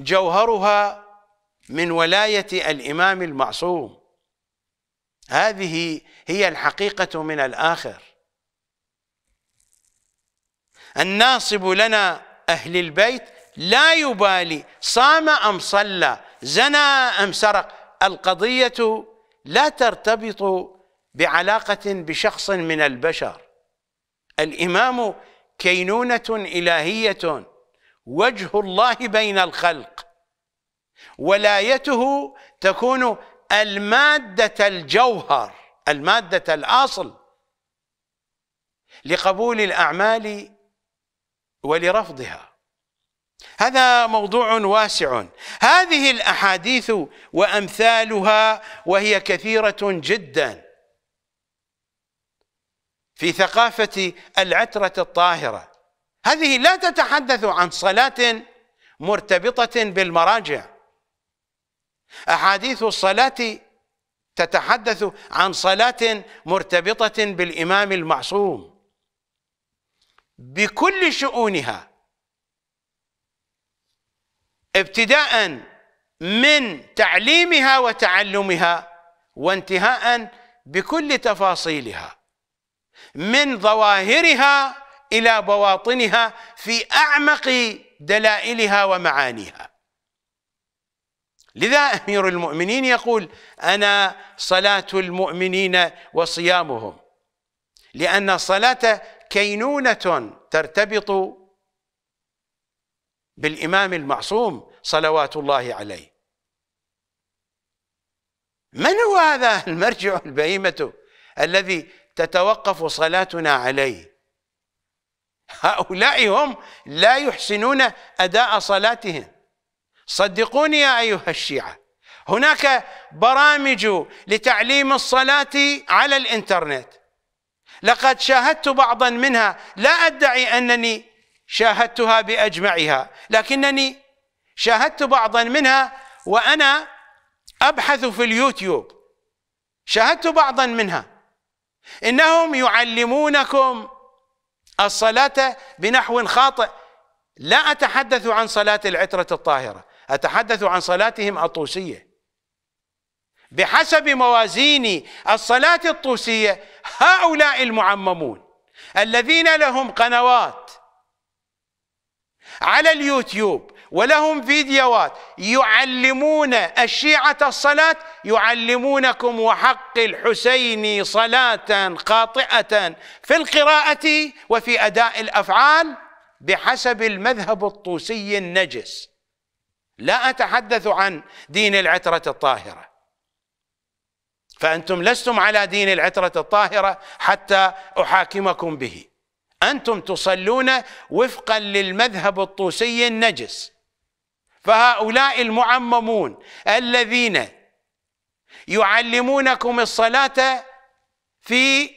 جوهرها من ولاية الإمام المعصوم هذه هي الحقيقة من الآخر الناصب لنا أهل البيت لا يبالي صام أم صلى زنى أم سرق القضية لا ترتبط بعلاقة بشخص من البشر الإمام كينونة إلهية وجه الله بين الخلق ولايته تكون المادة الجوهر المادة الأصل لقبول الأعمال ولرفضها هذا موضوع واسع هذه الأحاديث وأمثالها وهي كثيرة جدا في ثقافة العترة الطاهرة هذه لا تتحدث عن صلاة مرتبطة بالمراجع أحاديث الصلاة تتحدث عن صلاة مرتبطة بالإمام المعصوم بكل شؤونها ابتداء من تعليمها وتعلمها وانتهاء بكل تفاصيلها من ظواهرها إلى بواطنها في أعمق دلائلها ومعانيها لذا امير المؤمنين يقول انا صلاه المؤمنين وصيامهم لان الصلاه كينونه ترتبط بالامام المعصوم صلوات الله عليه من هو هذا المرجع البهيمه الذي تتوقف صلاتنا عليه هؤلاء هم لا يحسنون اداء صلاتهم صدقوني يا ايها الشيعه هناك برامج لتعليم الصلاه على الانترنت لقد شاهدت بعضا منها لا ادعي انني شاهدتها باجمعها لكنني شاهدت بعضا منها وانا ابحث في اليوتيوب شاهدت بعضا منها انهم يعلمونكم الصلاه بنحو خاطئ لا اتحدث عن صلاه العتره الطاهره أتحدث عن صلاتهم الطوسية بحسب موازين الصلاة الطوسية هؤلاء المعممون الذين لهم قنوات على اليوتيوب ولهم فيديوهات يعلمون الشيعة الصلاة يعلمونكم وحق الحسين صلاة قاطئة في القراءة وفي أداء الأفعال بحسب المذهب الطوسي النجس لا أتحدث عن دين العترة الطاهرة فأنتم لستم على دين العترة الطاهرة حتى أحاكمكم به أنتم تصلون وفقا للمذهب الطوسي النجس فهؤلاء المعممون الذين يعلمونكم الصلاة في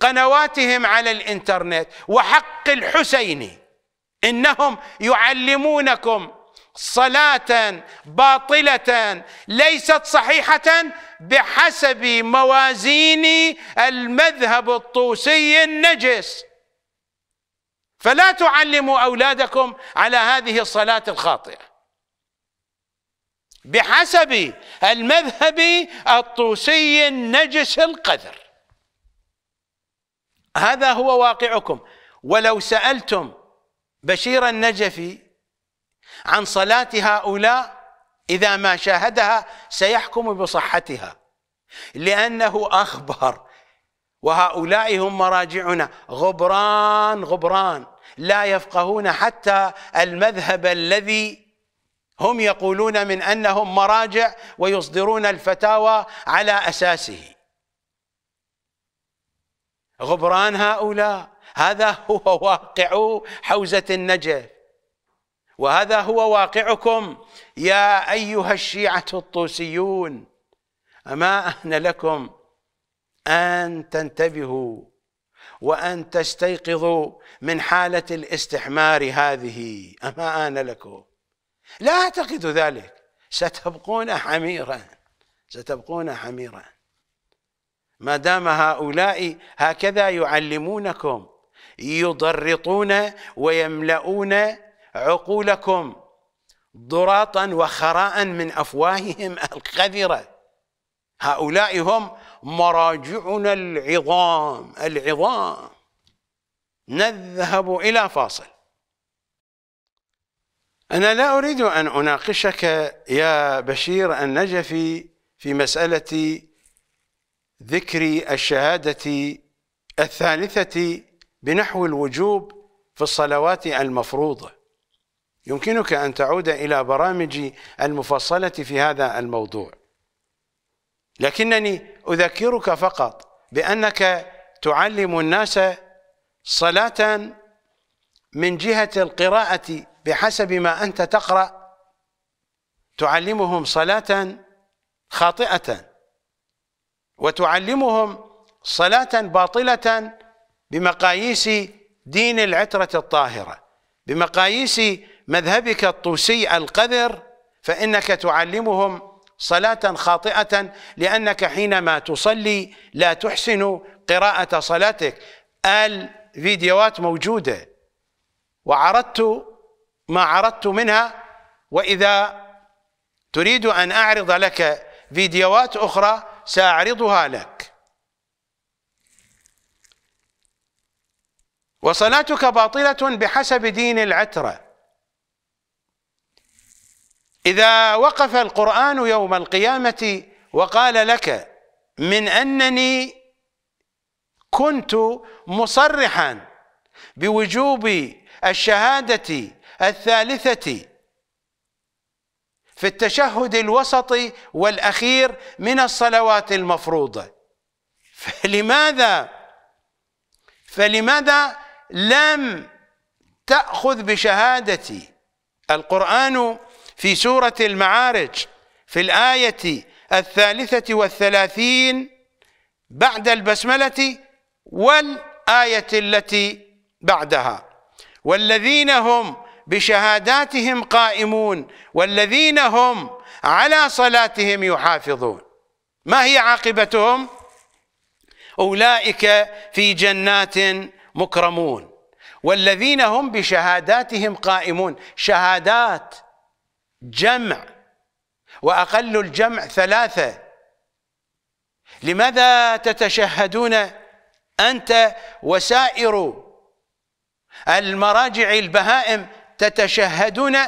قنواتهم على الانترنت وحق الحسيني إنهم يعلمونكم صلاة باطلة ليست صحيحة بحسب موازين المذهب الطوسي النجس فلا تعلموا أولادكم على هذه الصلاة الخاطئة بحسب المذهب الطوسي النجس القذر هذا هو واقعكم ولو سألتم بشير النجفي عن صلاة هؤلاء إذا ما شاهدها سيحكم بصحتها لأنه أخبر وهؤلاء هم مراجعنا غبران غبران لا يفقهون حتى المذهب الذي هم يقولون من أنهم مراجع ويصدرون الفتاوى على أساسه غبران هؤلاء هذا هو واقع حوزة النجف وهذا هو واقعكم يا أيها الشيعة الطوسيون أما أهن لكم أن تنتبهوا وأن تستيقظوا من حالة الاستحمار هذه أما آن لكم لا أعتقد ذلك ستبقون حميرا ستبقون حميرا ما دام هؤلاء هكذا يعلمونكم يضرطون ويملؤون عقولكم ضراطا وخراء من أفواههم القذرة هؤلاء هم مراجعنا العظام العظام نذهب إلى فاصل أنا لا أريد أن أناقشك يا بشير النجفي في مسألة ذكر الشهادة الثالثة بنحو الوجوب في الصلوات المفروضة يمكنك أن تعود إلى برامجي المفصلة في هذا الموضوع لكنني أذكرك فقط بأنك تعلم الناس صلاة من جهة القراءة بحسب ما أنت تقرأ تعلمهم صلاة خاطئة وتعلمهم صلاة باطلة بمقاييس دين العترة الطاهرة بمقاييس مذهبك الطوسي القذر فإنك تعلمهم صلاة خاطئة لأنك حينما تصلي لا تحسن قراءة صلاتك الفيديوهات موجودة وعرضت ما عرضت منها وإذا تريد أن أعرض لك فيديوهات أخرى سأعرضها لك وصلاتك باطلة بحسب دين العترة إذا وقف القرآن يوم القيامة وقال لك من أنني كنت مصرحا بوجوب الشهادة الثالثة في التشهد الوسط والأخير من الصلوات المفروضة فلماذا فلماذا لم تأخذ بشهادتي القرآن في سورة المعارج في الآية الثالثة والثلاثين بعد البسملة والآية التي بعدها والذين هم بشهاداتهم قائمون والذين هم على صلاتهم يحافظون ما هي عاقبتهم أولئك في جنات مكرمون والذين هم بشهاداتهم قائمون شهادات جمع وأقل الجمع ثلاثة لماذا تتشهدون أنت وسائر المراجع البهائم تتشهدون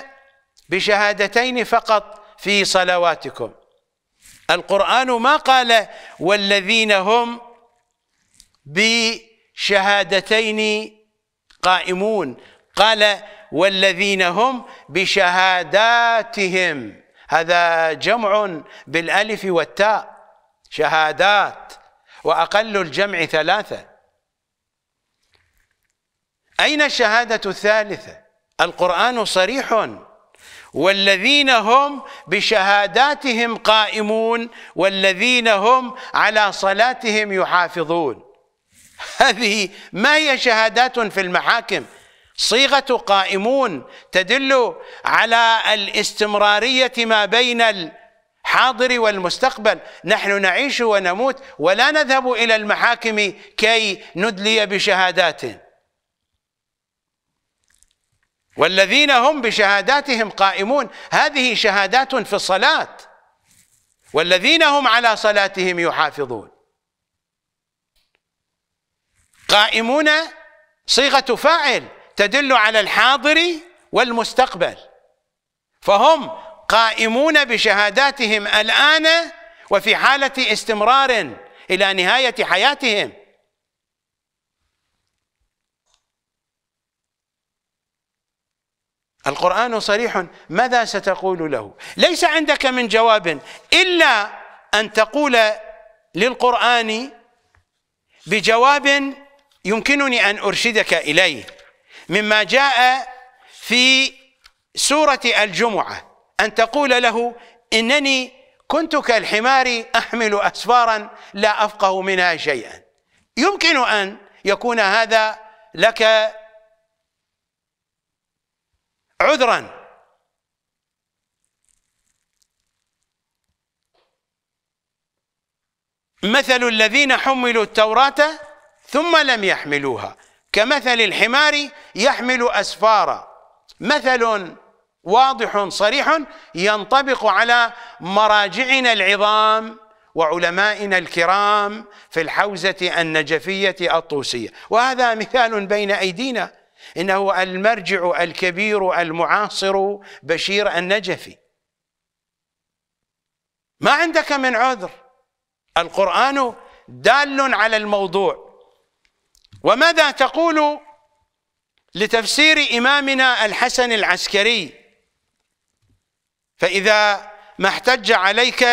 بشهادتين فقط في صلواتكم القرآن ما قال والذين هم بشهادتين قائمون قال والذين هم بشهاداتهم هذا جمع بالالف والتاء شهادات واقل الجمع ثلاثه اين الشهاده الثالثه القران صريح والذين هم بشهاداتهم قائمون والذين هم على صلاتهم يحافظون هذه ما هي شهادات في المحاكم صيغه قائمون تدل على الاستمراريه ما بين الحاضر والمستقبل نحن نعيش ونموت ولا نذهب الى المحاكم كي ندلي بشهادات والذين هم بشهاداتهم قائمون هذه شهادات في الصلاه والذين هم على صلاتهم يحافظون قائمون صيغه فاعل تدل على الحاضر والمستقبل فهم قائمون بشهاداتهم الآن وفي حالة استمرار إلى نهاية حياتهم القرآن صريح ماذا ستقول له ليس عندك من جواب إلا أن تقول للقرآن بجواب يمكنني أن أرشدك إليه مما جاء في سورة الجمعة أن تقول له إنني كنت كالحمار أحمل أسفارا لا أفقه منها شيئا يمكن أن يكون هذا لك عذرا مثل الذين حملوا التوراة ثم لم يحملوها كمثل الحمار يحمل أسفارا مثل واضح صريح ينطبق على مراجعنا العظام وعلمائنا الكرام في الحوزة النجفية الطوسية وهذا مثال بين أيدينا إنه المرجع الكبير المعاصر بشير النجفي ما عندك من عذر القرآن دال على الموضوع وماذا تقول لتفسير إمامنا الحسن العسكري فإذا ما احتج عليك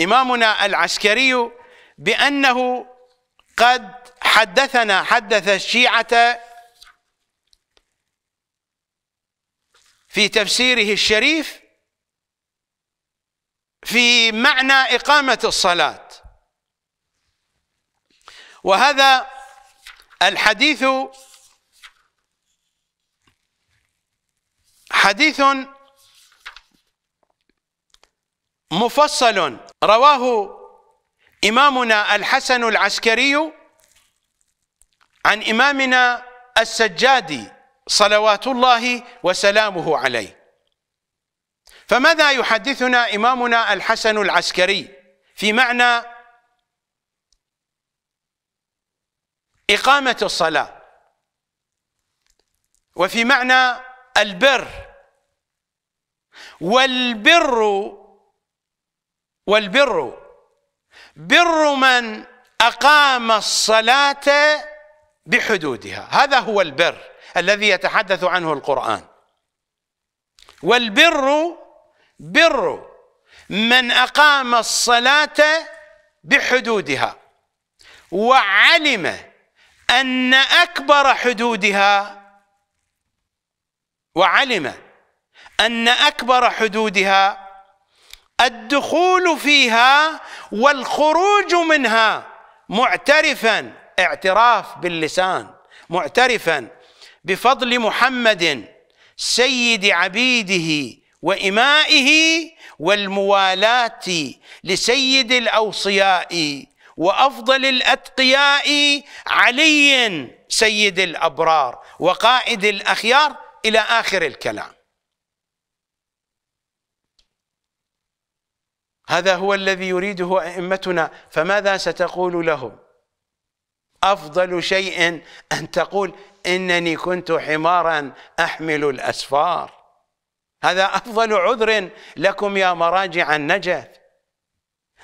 إمامنا العسكري بأنه قد حدثنا حدث الشيعة في تفسيره الشريف في معنى إقامة الصلاة وهذا الحديث حديث مفصل رواه إمامنا الحسن العسكري عن إمامنا السجادي صلوات الله وسلامه عليه فماذا يحدثنا إمامنا الحسن العسكري في معنى إقامة الصلاة وفي معنى البر والبر والبر بر من أقام الصلاة بحدودها هذا هو البر الذي يتحدث عنه القرآن والبر بر من أقام الصلاة بحدودها وعلم ان اكبر حدودها وعلم ان اكبر حدودها الدخول فيها والخروج منها معترفا اعتراف باللسان معترفا بفضل محمد سيد عبيده وإمائه والموالاة لسيد الأوصياء وافضل الاتقياء علي سيد الابرار وقائد الاخيار الى اخر الكلام هذا هو الذي يريده ائمتنا فماذا ستقول لهم افضل شيء ان تقول انني كنت حمارا احمل الاسفار هذا افضل عذر لكم يا مراجع النجف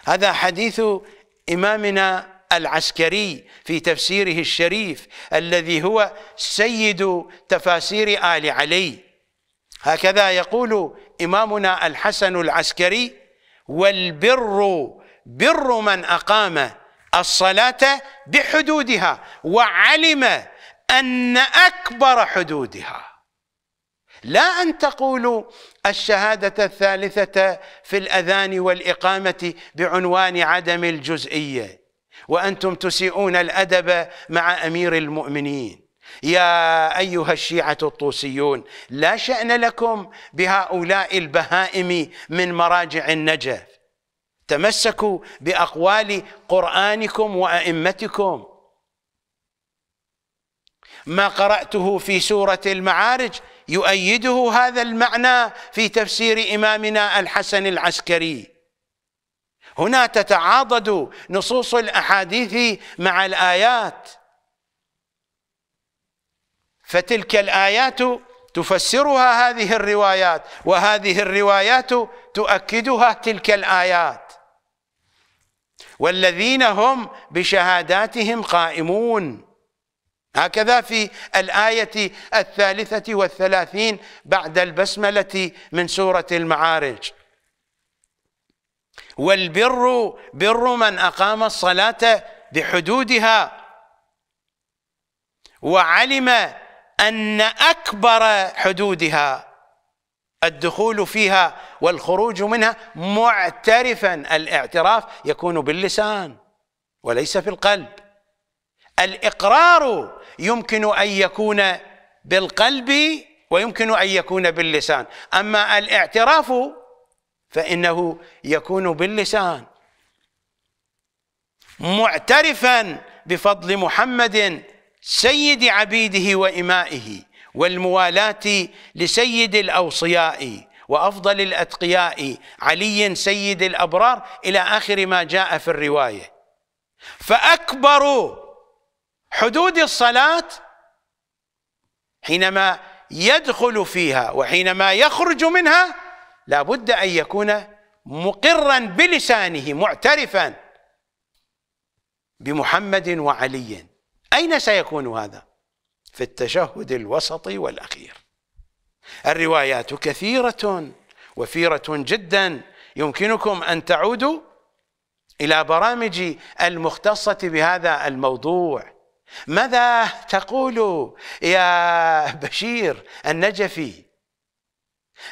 هذا حديث إمامنا العسكري في تفسيره الشريف الذي هو سيد تفاسير آل علي هكذا يقول إمامنا الحسن العسكري والبر بر من أقام الصلاة بحدودها وعلم أن أكبر حدودها لا أن تقولوا الشهادة الثالثة في الأذان والإقامة بعنوان عدم الجزئية وأنتم تسيئون الأدب مع أمير المؤمنين يا أيها الشيعة الطوسيون لا شأن لكم بهؤلاء البهائم من مراجع النجف تمسكوا بأقوال قرآنكم وأئمتكم ما قرأته في سورة المعارج يؤيده هذا المعنى في تفسير إمامنا الحسن العسكري هنا تتعاضد نصوص الأحاديث مع الآيات فتلك الآيات تفسرها هذه الروايات وهذه الروايات تؤكدها تلك الآيات والذين هم بشهاداتهم قائمون هكذا في الآية الثالثة والثلاثين بعد البسملة من سورة المعارج والبر بر من أقام الصلاة بحدودها وعلم أن أكبر حدودها الدخول فيها والخروج منها معترفا الاعتراف يكون باللسان وليس في القلب الإقرار يمكن ان يكون بالقلب ويمكن ان يكون باللسان اما الاعتراف فانه يكون باللسان معترفا بفضل محمد سيد عبيده وامائه والموالاه لسيد الاوصياء وافضل الاتقياء علي سيد الابرار الى اخر ما جاء في الروايه فاكبر حدود الصلاة حينما يدخل فيها وحينما يخرج منها لا بد أن يكون مقرا بلسانه معترفا بمحمد وعلي أين سيكون هذا في التشهد الوسطي والأخير الروايات كثيرة وفيرة جدا يمكنكم أن تعودوا إلى برامج المختصة بهذا الموضوع ماذا تقول يا بشير النجفي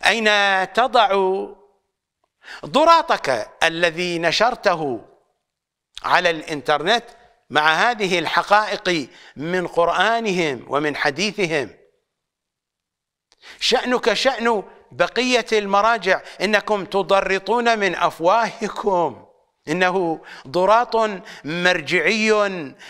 اين تضع ضراطك الذي نشرته على الانترنت مع هذه الحقائق من قرانهم ومن حديثهم شانك شان بقيه المراجع انكم تضرطون من افواهكم إنه ضراط مرجعي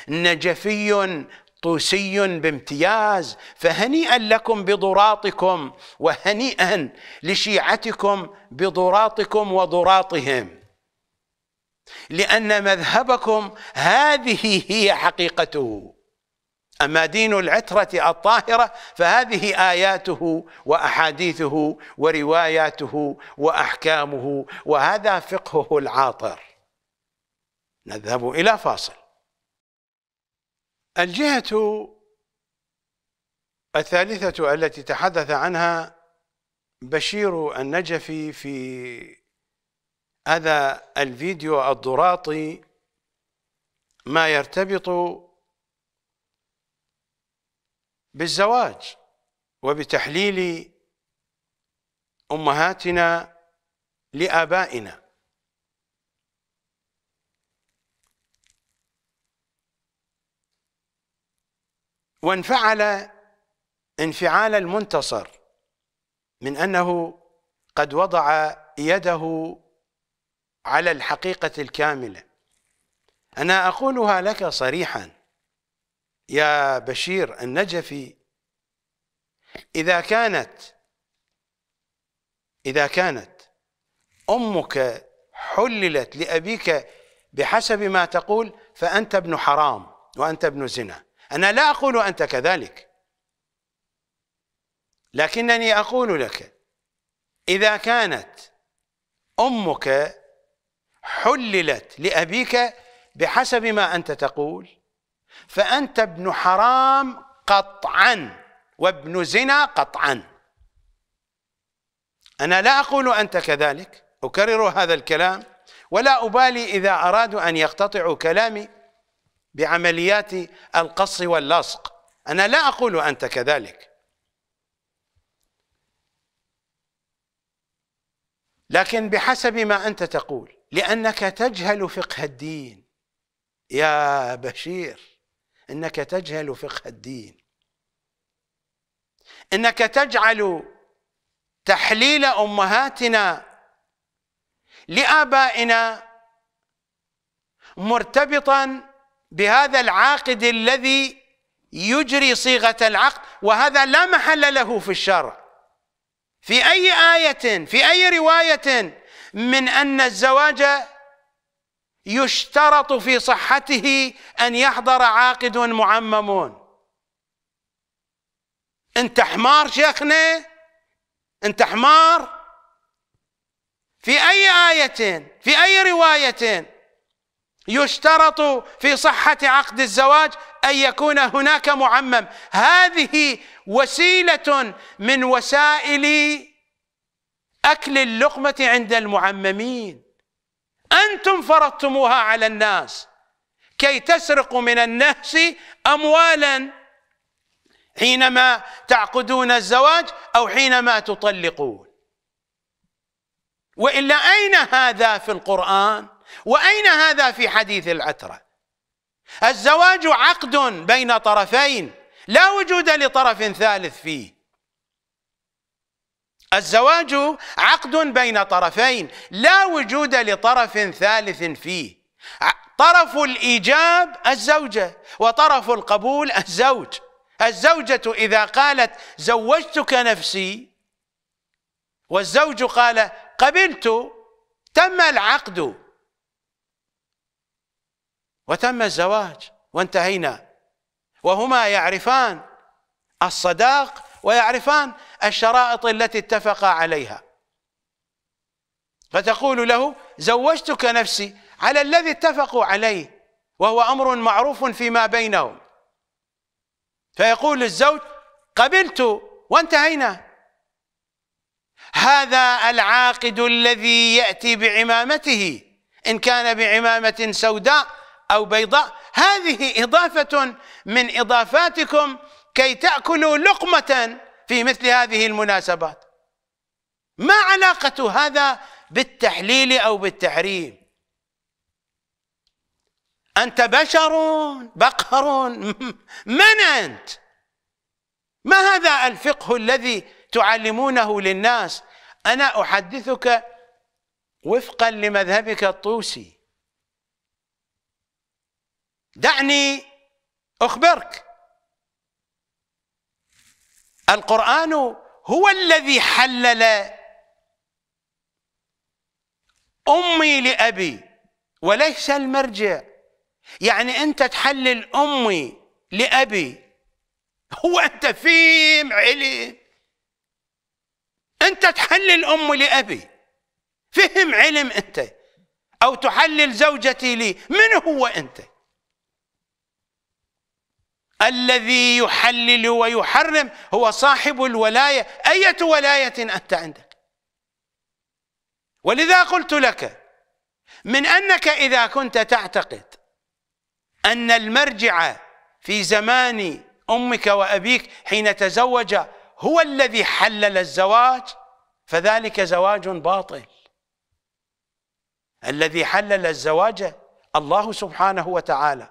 نجفي طوسي بامتياز فهنيئا لكم بضراطكم وهنيئا لشيعتكم بضراطكم وضراطهم لأن مذهبكم هذه هي حقيقته أما دين العترة الطاهرة فهذه آياته وأحاديثه ورواياته وأحكامه وهذا فقهه العاطر نذهب إلى فاصل الجهة الثالثة التي تحدث عنها بشير النجفي في هذا الفيديو الضراطي ما يرتبط بالزواج وبتحليل امهاتنا لابائنا وانفعل انفعال المنتصر من أنه قد وضع يده على الحقيقة الكاملة أنا أقولها لك صريحا يا بشير النجفي إذا كانت إذا كانت أمك حللت لأبيك بحسب ما تقول فأنت ابن حرام وأنت ابن زنا أنا لا أقول أنت كذلك لكنني أقول لك إذا كانت أمك حللت لأبيك بحسب ما أنت تقول فأنت ابن حرام قطعا وابن زنا قطعا أنا لا أقول أنت كذلك أكرر هذا الكلام ولا أبالي إذا أرادوا أن يقتطعوا كلامي بعمليات القص واللصق أنا لا أقول أنت كذلك لكن بحسب ما أنت تقول لأنك تجهل فقه الدين يا بشير إنك تجهل فقه الدين إنك تجعل تحليل أمهاتنا لآبائنا مرتبطا بهذا العاقد الذي يجري صيغه العقد وهذا لا محل له في الشرع في اي ايه في اي روايه من ان الزواج يشترط في صحته ان يحضر عاقد معمم انت حمار شيخنا انت حمار في اي ايه في اي روايه يشترط في صحة عقد الزواج أن يكون هناك معمم هذه وسيلة من وسائل أكل اللقمة عند المعممين أنتم فرضتموها على الناس كي تسرقوا من الناس أموالا حينما تعقدون الزواج أو حينما تطلقون وإلا أين هذا في القرآن؟ وأين هذا في حديث العترة الزواج عقد بين طرفين لا وجود لطرف ثالث فيه الزواج عقد بين طرفين لا وجود لطرف ثالث فيه طرف الإيجاب الزوجة وطرف القبول الزوج الزوجة إذا قالت زوجتك نفسي والزوج قال قبلت تم العقد وتم الزواج وانتهينا وهما يعرفان الصداق ويعرفان الشرائط التي اتفقا عليها فتقول له زوجتك نفسي على الذي اتفقوا عليه وهو امر معروف فيما بينهم فيقول الزوج قبلت وانتهينا هذا العاقد الذي ياتي بعمامته ان كان بعمامه سوداء أو بيضاء هذه إضافة من إضافاتكم كي تأكلوا لقمة في مثل هذه المناسبات ما علاقة هذا بالتحليل أو بالتحريم أنت بشر بقر <laughs> من أنت ما هذا الفقه الذي تعلمونه للناس أنا أحدثك وفقا لمذهبك الطوسي دعني اخبرك القران هو الذي حلل امي لابي وليس المرجع يعني انت تحلل امي لابي هو انت فيم علم انت تحلل امي لابي فهم علم انت او تحلل زوجتي لي من هو انت الذي يحلل ويحرم هو صاحب الولاية أية ولاية أنت عندك ولذا قلت لك من أنك إذا كنت تعتقد أن المرجع في زمان أمك وأبيك حين تزوج هو الذي حلل الزواج فذلك زواج باطل الذي حلل الزواج الله سبحانه وتعالى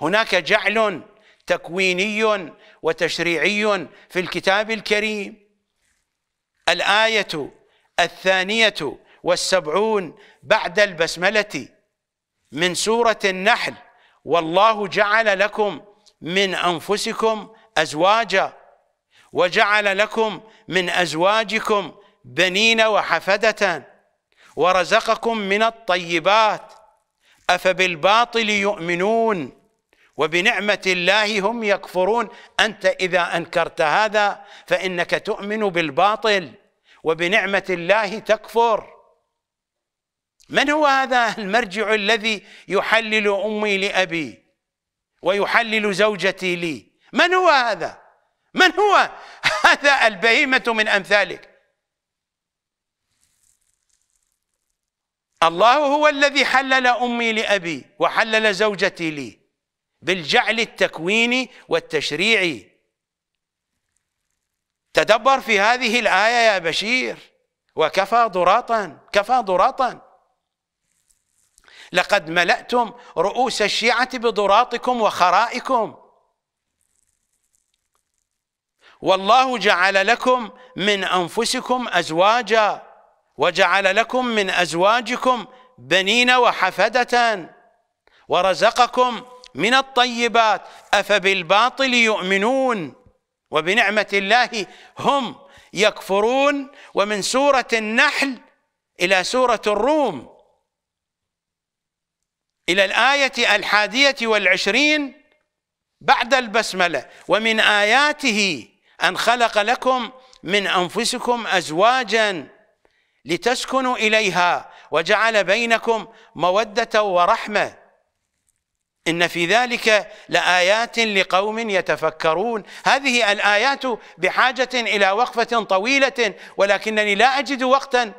هناك جعل تكويني وتشريعي في الكتاب الكريم الآية الثانية والسبعون بعد البسملة من سورة النحل والله جعل لكم من أنفسكم أزواجا وجعل لكم من أزواجكم بنين وحفدة ورزقكم من الطيبات أفبالباطل يؤمنون وبنعمة الله هم يكفرون أنت إذا أنكرت هذا فإنك تؤمن بالباطل وبنعمة الله تكفر من هو هذا المرجع الذي يحلل أمي لأبي ويحلل زوجتي لي من هو هذا من هو <laughs> هذا البهيمة من أمثالك الله هو الذي حلل أمي لأبي وحلل زوجتي لي بالجعل التكويني والتشريعي تدبر في هذه الآية يا بشير وكفى ضراطا كفى ضراطا لقد ملأتم رؤوس الشيعة بضراطكم وخرائكم والله جعل لكم من أنفسكم أزواجا وجعل لكم من أزواجكم بنين وحفدة ورزقكم من الطيبات أفبالباطل يؤمنون وبنعمة الله هم يكفرون ومن سورة النحل إلى سورة الروم إلى الآية الحادية والعشرين بعد البسملة ومن آياته أن خلق لكم من أنفسكم أزواجا لتسكنوا إليها وجعل بينكم مودة ورحمة إن في ذلك لآيات لقوم يتفكرون هذه الآيات بحاجة إلى وقفة طويلة ولكنني لا أجد وقتا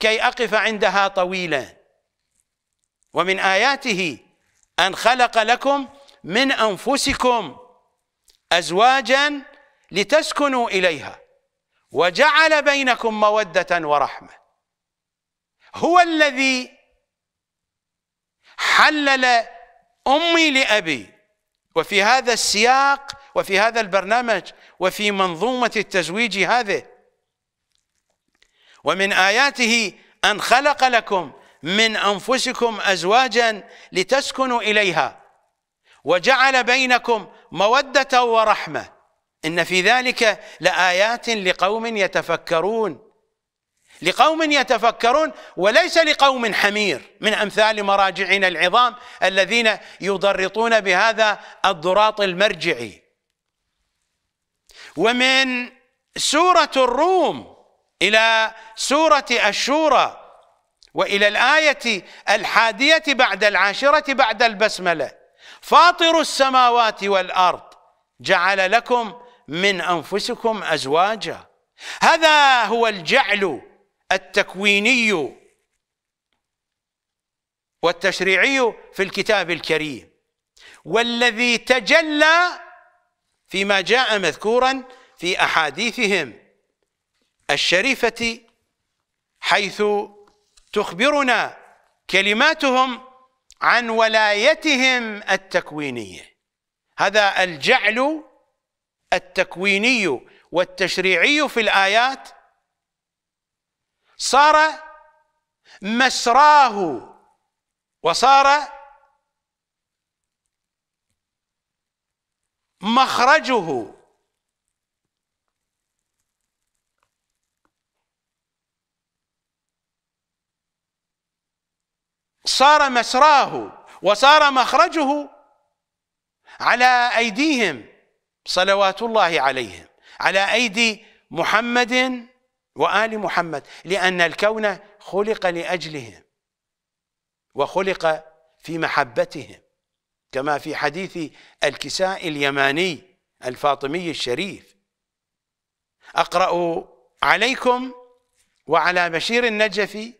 كي أقف عندها طويلا ومن آياته أن خلق لكم من أنفسكم أزواجا لتسكنوا إليها وجعل بينكم مودة ورحمة هو الذي حلل أمي لأبي وفي هذا السياق وفي هذا البرنامج وفي منظومة التزويج هذه ومن آياته أن خلق لكم من أنفسكم أزواجا لتسكنوا إليها وجعل بينكم مودة ورحمة إن في ذلك لآيات لقوم يتفكرون لقوم يتفكرون وليس لقوم حمير من امثال مراجعنا العظام الذين يضرطون بهذا الضراط المرجعي ومن سوره الروم الى سوره الشورى والى الايه الحاديه بعد العاشره بعد البسمله فاطر السماوات والارض جعل لكم من انفسكم ازواجا هذا هو الجعل التكويني والتشريعي في الكتاب الكريم والذي تجلى فيما جاء مذكورا في احاديثهم الشريفه حيث تخبرنا كلماتهم عن ولايتهم التكوينيه هذا الجعل التكويني والتشريعي في الايات صار مسراه وصار مخرجه صار مسراه وصار مخرجه على أيديهم صلوات الله عليهم على أيدي محمد وآل محمد لأن الكون خلق لأجلهم وخلق في محبتهم كما في حديث الكساء اليماني الفاطمي الشريف أقرأ عليكم وعلى بشير النجفي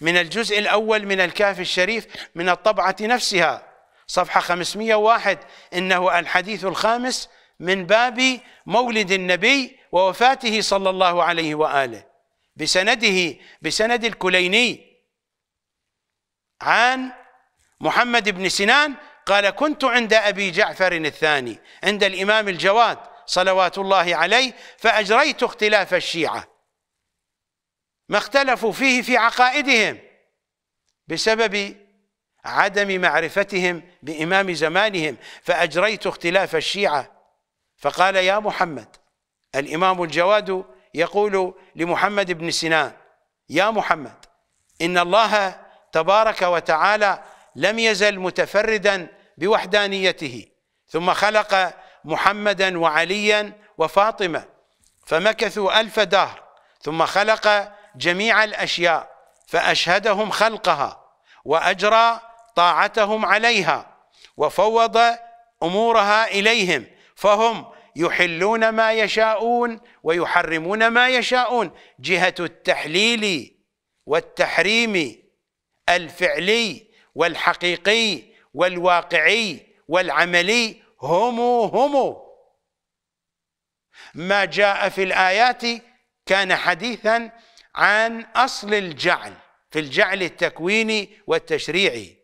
من الجزء الأول من الكاف الشريف من الطبعة نفسها صفحة 501 إنه الحديث الخامس من باب مولد النبي ووفاته صلى الله عليه وآله بسنده بسند الكليني عن محمد بن سنان قال كنت عند أبي جعفر الثاني عند الإمام الجواد صلوات الله عليه فأجريت اختلاف الشيعة ما اختلفوا فيه في عقائدهم بسبب عدم معرفتهم بإمام زمانهم فأجريت اختلاف الشيعة فقال يا محمد الإمام الجواد يقول لمحمد بن سنان يا محمد إن الله تبارك وتعالى لم يزل متفردا بوحدانيته ثم خلق محمدا وعليا وفاطمة فمكثوا ألف دهر ثم خلق جميع الأشياء فأشهدهم خلقها وأجرى طاعتهم عليها وفوض أمورها إليهم فهم يحلون ما يشاءون ويحرمون ما يشاءون جهة التحليل والتحريم الفعلي والحقيقي والواقعي والعملي هم هم ما جاء في الآيات كان حديثا عن أصل الجعل في الجعل التكويني والتشريعي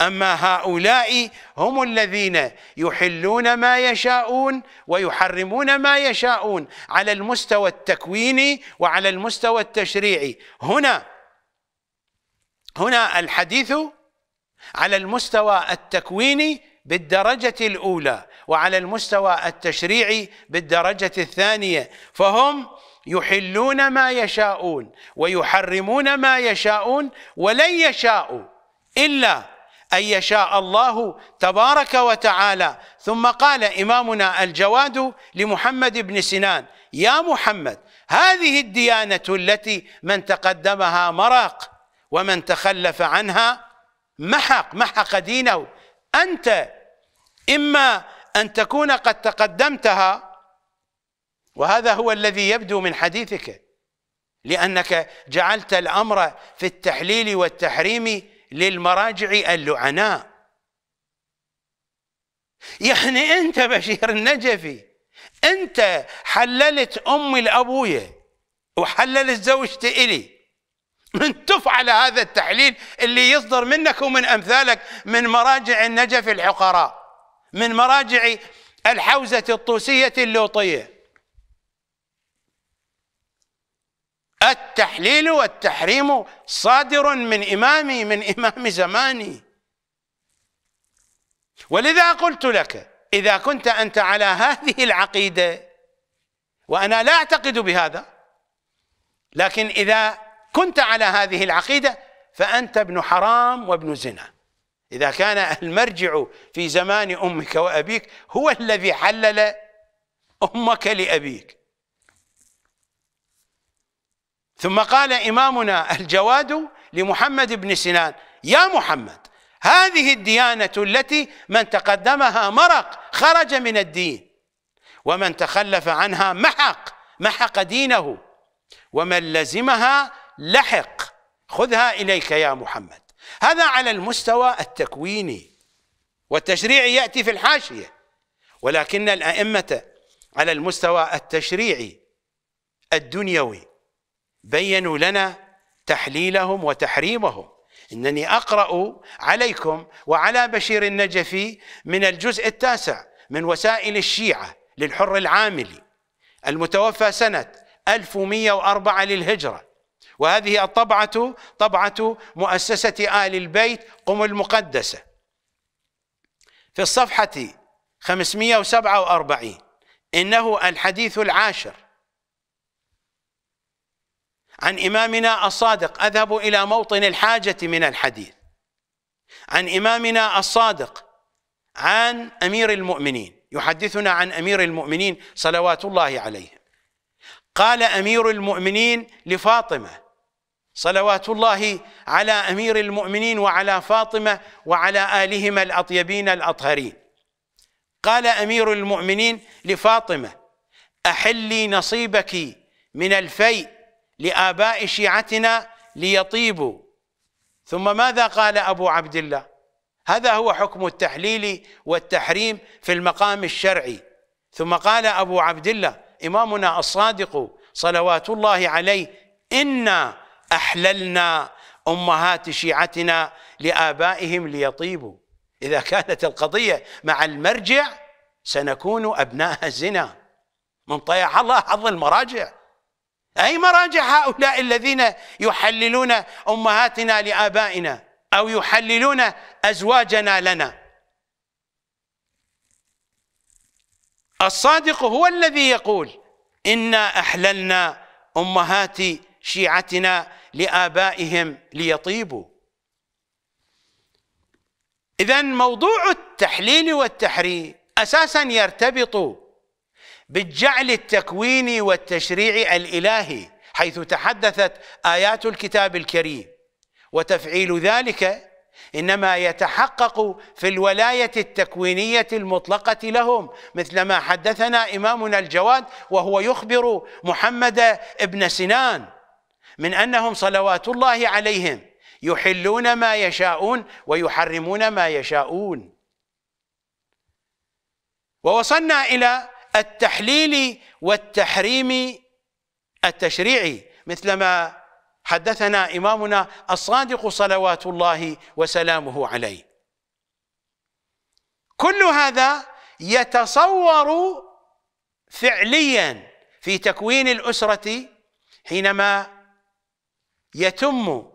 أما هؤلاء هم الذين يحلون ما يشاءون ويحرمون ما يشاءون على المستوى التكويني وعلى المستوى التشريعي هنا هنا الحديث على المستوى التكويني بالدرجة الأولى وعلى المستوى التشريعي بالدرجة الثانية فهم يحلون ما يشاءون ويحرمون ما يشاءون ولن يشاءوا إلا أن يشاء الله تبارك وتعالى ثم قال إمامنا الجواد لمحمد بن سنان يا محمد هذه الديانة التي من تقدمها مرق ومن تخلف عنها محق محق دينه أنت إما أن تكون قد تقدمتها وهذا هو الذي يبدو من حديثك لأنك جعلت الأمر في التحليل والتحريم للمراجع اللعناء يعني أنت بشير النجفي أنت حللت أمي لأبويا وحللت زوجتي إلي من تفعل هذا التحليل اللي يصدر منك ومن أمثالك من مراجع النجف العقراء من مراجع الحوزة الطوسية اللوطية التحليل والتحريم صادر من إمامي من إمام زماني ولذا قلت لك إذا كنت أنت على هذه العقيدة وأنا لا أعتقد بهذا لكن إذا كنت على هذه العقيدة فأنت ابن حرام وابن زنا إذا كان المرجع في زمان أمك وأبيك هو الذي حلل أمك لأبيك ثم قال إمامنا الجواد لمحمد بن سنان يا محمد هذه الديانة التي من تقدمها مرق خرج من الدين ومن تخلف عنها محق محق دينه ومن لزمها لحق خذها إليك يا محمد هذا على المستوى التكويني والتشريع يأتي في الحاشية ولكن الأئمة على المستوى التشريعي الدنيوي بينوا لنا تحليلهم وتحريمهم انني اقرا عليكم وعلى بشير النجفي من الجزء التاسع من وسائل الشيعه للحر العاملي المتوفى سنه 1104 للهجره وهذه الطبعه طبعه مؤسسه ال البيت قم المقدسه في الصفحه 547 انه الحديث العاشر عن إمامنا الصادق أذهب إلى موطن الحاجة من الحديث عن إمامنا الصادق عن أمير المؤمنين يحدثنا عن أمير المؤمنين صلوات الله عليه قال أمير المؤمنين لفاطمة صلوات الله على أمير المؤمنين وعلى فاطمة وعلى آلهما الأطيبين الأطهرين قال أمير المؤمنين لفاطمة أحلي نصيبك من الفيء لآباء شيعتنا ليطيبوا ثم ماذا قال أبو عبد الله هذا هو حكم التحليل والتحريم في المقام الشرعي ثم قال أبو عبد الله إمامنا الصادق صلوات الله عليه إنا أحللنا أمهات شيعتنا لآبائهم ليطيبوا إذا كانت القضية مع المرجع سنكون أبناء الزنا من طيح الله حظ المراجع أي مراجع هؤلاء الذين يحللون أمهاتنا لآبائنا أو يحللون أزواجنا لنا الصادق هو الذي يقول إنا أحللنا أمهات شيعتنا لآبائهم ليطيبوا إذا موضوع التحليل والتحريم أساسا يرتبط بالجعل التكويني والتشريعي الالهي حيث تحدثت ايات الكتاب الكريم وتفعيل ذلك انما يتحقق في الولايه التكوينيه المطلقه لهم مثلما حدثنا امامنا الجواد وهو يخبر محمد ابن سنان من انهم صلوات الله عليهم يحلون ما يشاءون ويحرمون ما يشاءون ووصلنا الى التحليل والتحريم التشريعي مثلما حدثنا إمامنا الصادق صلوات الله وسلامه عليه كل هذا يتصور فعليا في تكوين الأسرة حينما يتم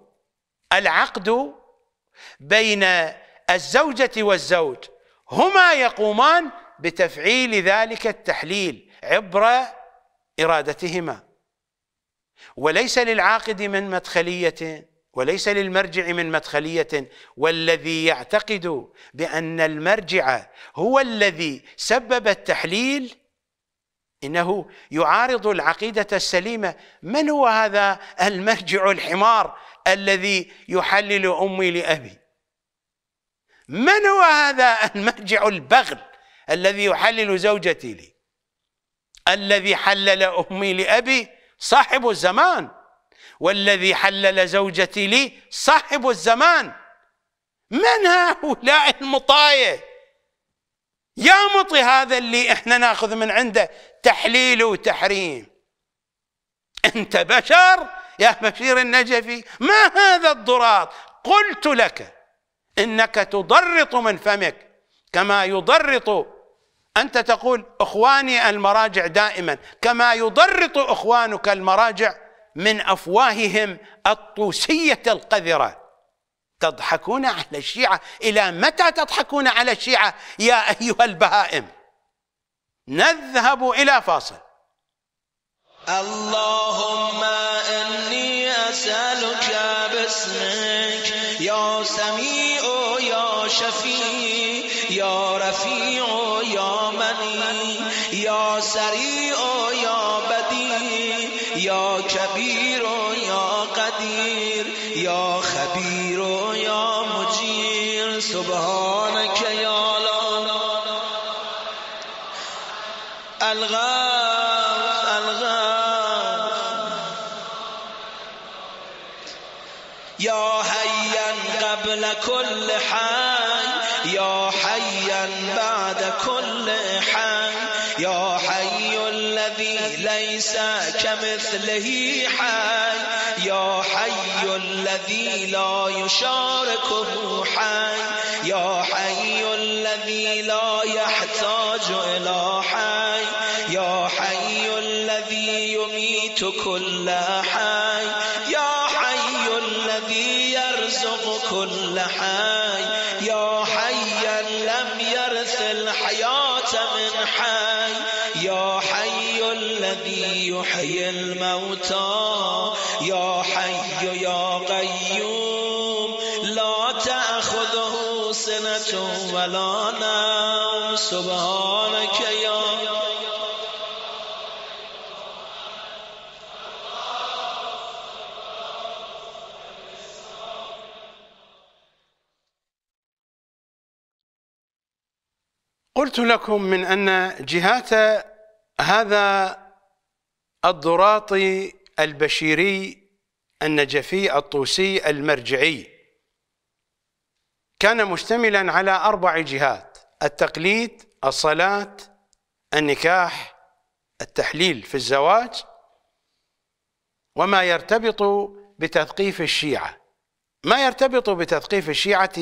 العقد بين الزوجة والزوج هما يقومان بتفعيل ذلك التحليل عبر إرادتهما وليس للعاقد من مدخلية وليس للمرجع من مدخلية والذي يعتقد بأن المرجع هو الذي سبب التحليل إنه يعارض العقيدة السليمة من هو هذا المرجع الحمار الذي يحلل أمي لأبي من هو هذا المرجع البغل الذي يحلل زوجتي لي الذي حلل أمي لأبي صاحب الزمان والذي حلل زوجتي لي صاحب الزمان من هؤلاء المطاية يا مطي هذا اللي احنا ناخذ من عنده تحليل وتحريم انت بشر يا بشير النجفي ما هذا الضراط قلت لك انك تضرط من فمك كما يضرط أنت تقول إخواني المراجع دائما كما يضرط إخوانك المراجع من أفواههم الطوسية القذرة تضحكون على الشيعة إلى متى تضحكون على الشيعة يا أيها البهائم نذهب إلى فاصل اللهم إني أسألك باسمك يا سميع يا شفيع يا رفيع مثله حي يا حي الذي لا يشاركه سبحانك يا قلت لكم من أن جهات هذا الضراطي البشيري النجفي الطوسي المرجعي كان مشتملا على أربع جهات التقليد الصلاة النكاح التحليل في الزواج وما يرتبط بتثقيف الشيعة ما يرتبط بتثقيف الشيعة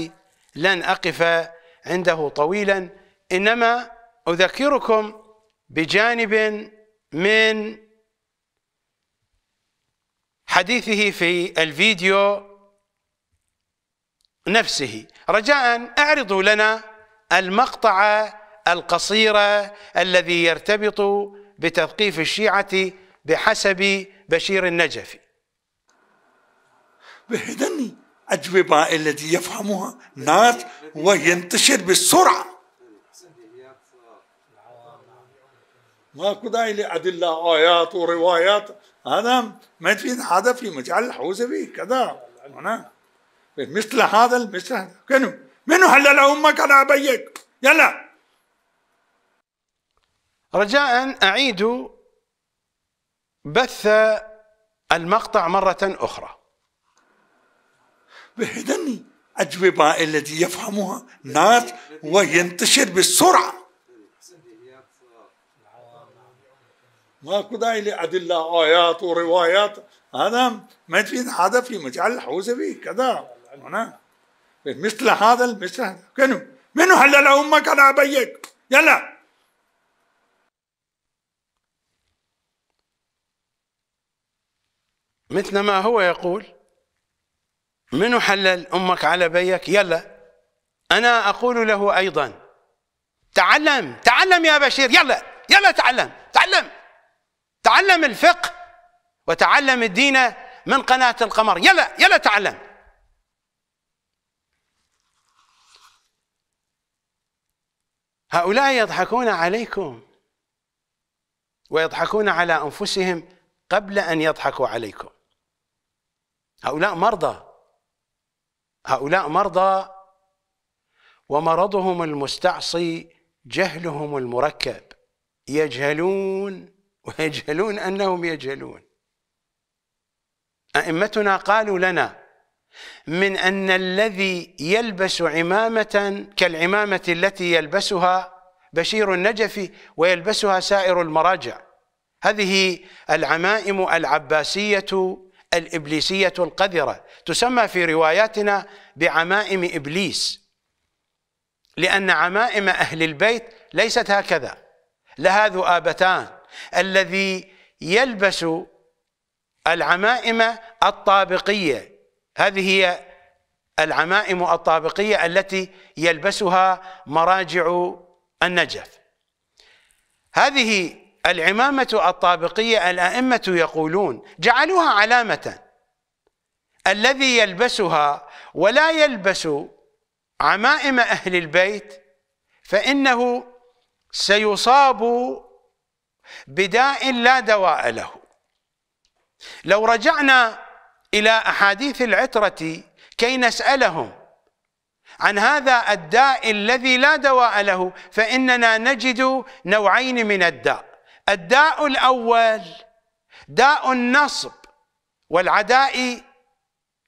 لن أقف عنده طويلا إنما أذكركم بجانب من حديثه في الفيديو نفسه رجاء اعرضوا لنا المقطعة القصيرة الذي يرتبط بتثقيف الشيعة بحسب بشير النجفي بهذني أجوبة التي يفهمها ناس وينتشر بسرعة ماكو داعي لأدلة آيات وروايات هذا ما تفيد هذا في مجال الحوزبي كذا هنا مثل هذا مثل هذا منو حلل امك انا ابيك يلا رجاء اعيدوا بث المقطع مرة أخرى بهدني أجوبة التي يفهمها الناس وينتشر بسرعة ماكو داعي لأدلة آيات وروايات هذا ما تفيد هذا في مجال الحوزبي كذا هنا مثل هذا مثل هذا كنو منو حلل امك انا ابيك يلا مثل ما هو يقول منو حلل امك على بيك يلا انا اقول له ايضا تعلم تعلم يا بشير يلا يلا تعلم تعلم تعلم الفقه وتعلم الدين من قناه القمر يلا يلا تعلم هؤلاء يضحكون عليكم ويضحكون على انفسهم قبل ان يضحكوا عليكم هؤلاء مرضى هؤلاء مرضى ومرضهم المستعصي جهلهم المركب يجهلون ويجهلون انهم يجهلون ائمتنا قالوا لنا من أن الذي يلبس عمامة كالعمامة التي يلبسها بشير النجفي ويلبسها سائر المراجع هذه العمائم العباسية الإبليسية القذرة تسمى في رواياتنا بعمائم إبليس لأن عمائم أهل البيت ليست هكذا لها ذؤابتان الذي يلبس العمائم الطابقية هذه هي العمائم الطابقية التي يلبسها مراجع النجف هذه العمامة الطابقية الأئمة يقولون جعلوها علامة الذي يلبسها ولا يلبس عمائم أهل البيت فإنه سيصاب بداء لا دواء له لو رجعنا إلى أحاديث العترة كي نسألهم عن هذا الداء الذي لا دواء له فإننا نجد نوعين من الداء الداء الأول داء النصب والعداء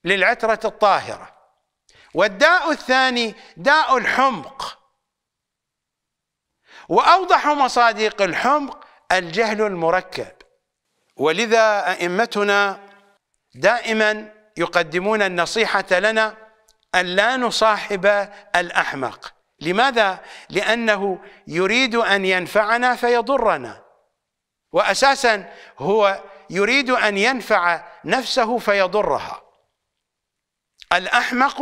للعترة الطاهرة والداء الثاني داء الحمق وأوضح مصادق الحمق الجهل المركب ولذا أئمتنا دائما يقدمون النصيحة لنا أن لا نصاحب الأحمق لماذا؟ لأنه يريد أن ينفعنا فيضرنا وأساسا هو يريد أن ينفع نفسه فيضرها الأحمق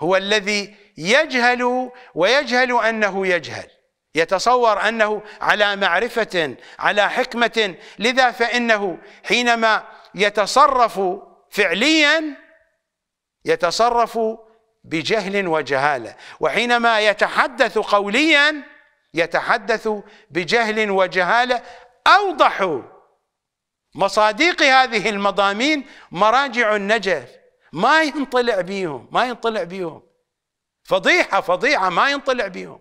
هو الذي يجهل ويجهل أنه يجهل يتصور أنه على معرفة على حكمة لذا فإنه حينما يتصرف فعليا يتصرف بجهل وجهاله وحينما يتحدث قوليا يتحدث بجهل وجهاله اوضح مصادق هذه المضامين مراجع النجف ما ينطلع بيهم ما ينطلع بيهم فضيحه فضيحه ما ينطلع بيهم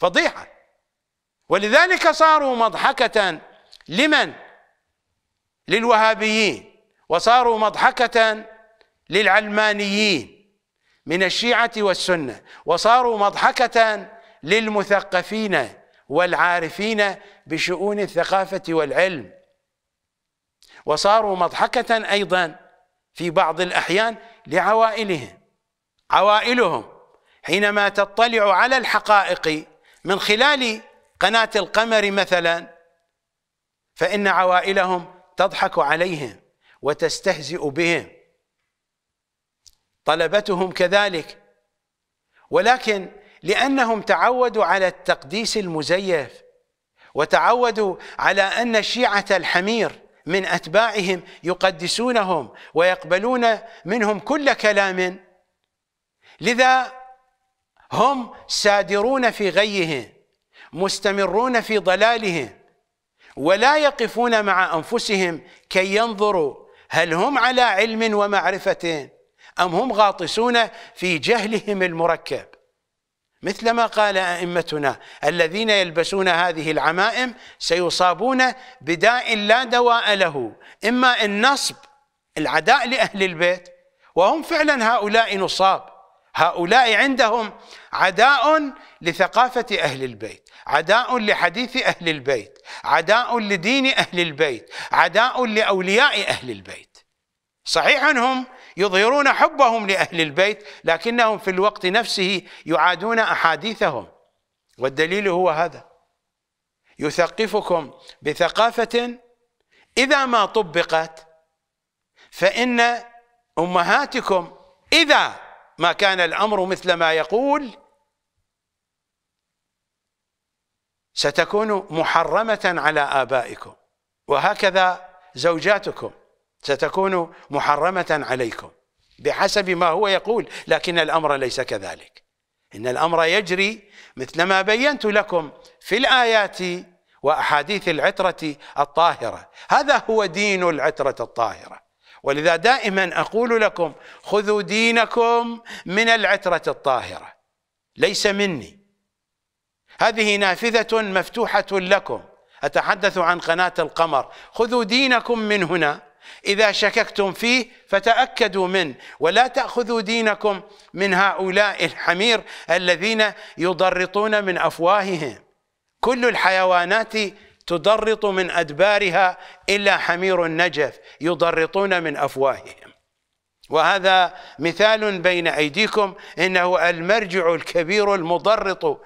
فضيحه ولذلك صاروا مضحكه لمن للوهابيين وصاروا مضحكة للعلمانيين من الشيعة والسنة وصاروا مضحكة للمثقفين والعارفين بشؤون الثقافة والعلم وصاروا مضحكة أيضا في بعض الأحيان لعوائلهم عوائلهم حينما تطلع على الحقائق من خلال قناة القمر مثلا فإن عوائلهم تضحك عليهم وتستهزئ بهم طلبتهم كذلك ولكن لأنهم تعودوا على التقديس المزيف وتعودوا على أن شيعة الحمير من أتباعهم يقدسونهم ويقبلون منهم كل كلام لذا هم سادرون في غيهم مستمرون في ضلالهم ولا يقفون مع أنفسهم كي ينظروا هل هم على علم ومعرفة أم هم غاطسون في جهلهم المركب مثل ما قال أئمتنا الذين يلبسون هذه العمائم سيصابون بداء لا دواء له إما النصب العداء لأهل البيت وهم فعلا هؤلاء نصاب هؤلاء عندهم عداء لثقافة أهل البيت عداء لحديث أهل البيت عداء لدين أهل البيت عداء لأولياء أهل البيت صحيح أنهم يظهرون حبهم لأهل البيت لكنهم في الوقت نفسه يعادون أحاديثهم والدليل هو هذا يثقفكم بثقافة إذا ما طبقت فإن أمهاتكم إذا ما كان الأمر مثل ما يقول ستكون محرمة على آبائكم وهكذا زوجاتكم ستكون محرمة عليكم بحسب ما هو يقول لكن الأمر ليس كذلك إن الأمر يجري مثلما بينت لكم في الآيات وأحاديث العترة الطاهرة هذا هو دين العترة الطاهرة ولذا دائما أقول لكم خذوا دينكم من العترة الطاهرة ليس مني هذه نافذة مفتوحة لكم أتحدث عن قناة القمر خذوا دينكم من هنا إذا شككتم فيه فتأكدوا منه ولا تأخذوا دينكم من هؤلاء الحمير الذين يضرطون من أفواههم كل الحيوانات تضرط من أدبارها إلا حمير النجف يضرطون من أفواههم وهذا مثال بين أيديكم إنه المرجع الكبير المضرط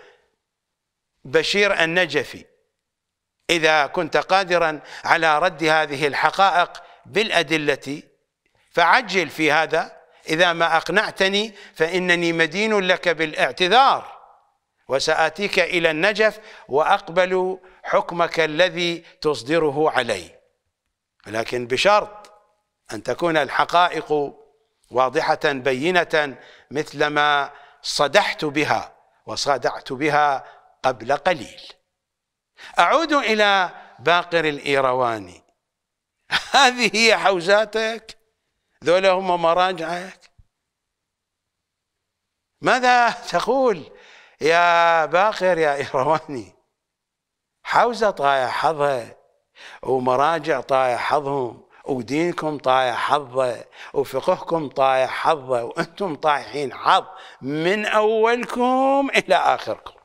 بشير النجفي إذا كنت قادرا على رد هذه الحقائق بالأدلة فعجل في هذا إذا ما أقنعتني فإنني مدين لك بالاعتذار وسآتيك إلى النجف وأقبل حكمك الذي تصدره علي لكن بشرط أن تكون الحقائق واضحة بينة مثلما صدحت بها وصادعت بها قبل قليل أعود إلى باقر الإيرواني <laughs> هذه هي حوزاتك ذولا هم مراجعك ماذا تقول يا باقر يا إيرواني حوزة طايع حظها ومراجع طايع حظهم ودينكم طايع حظه وفقهكم طايع حظه وانتم طايحين حظ من اولكم الى اخركم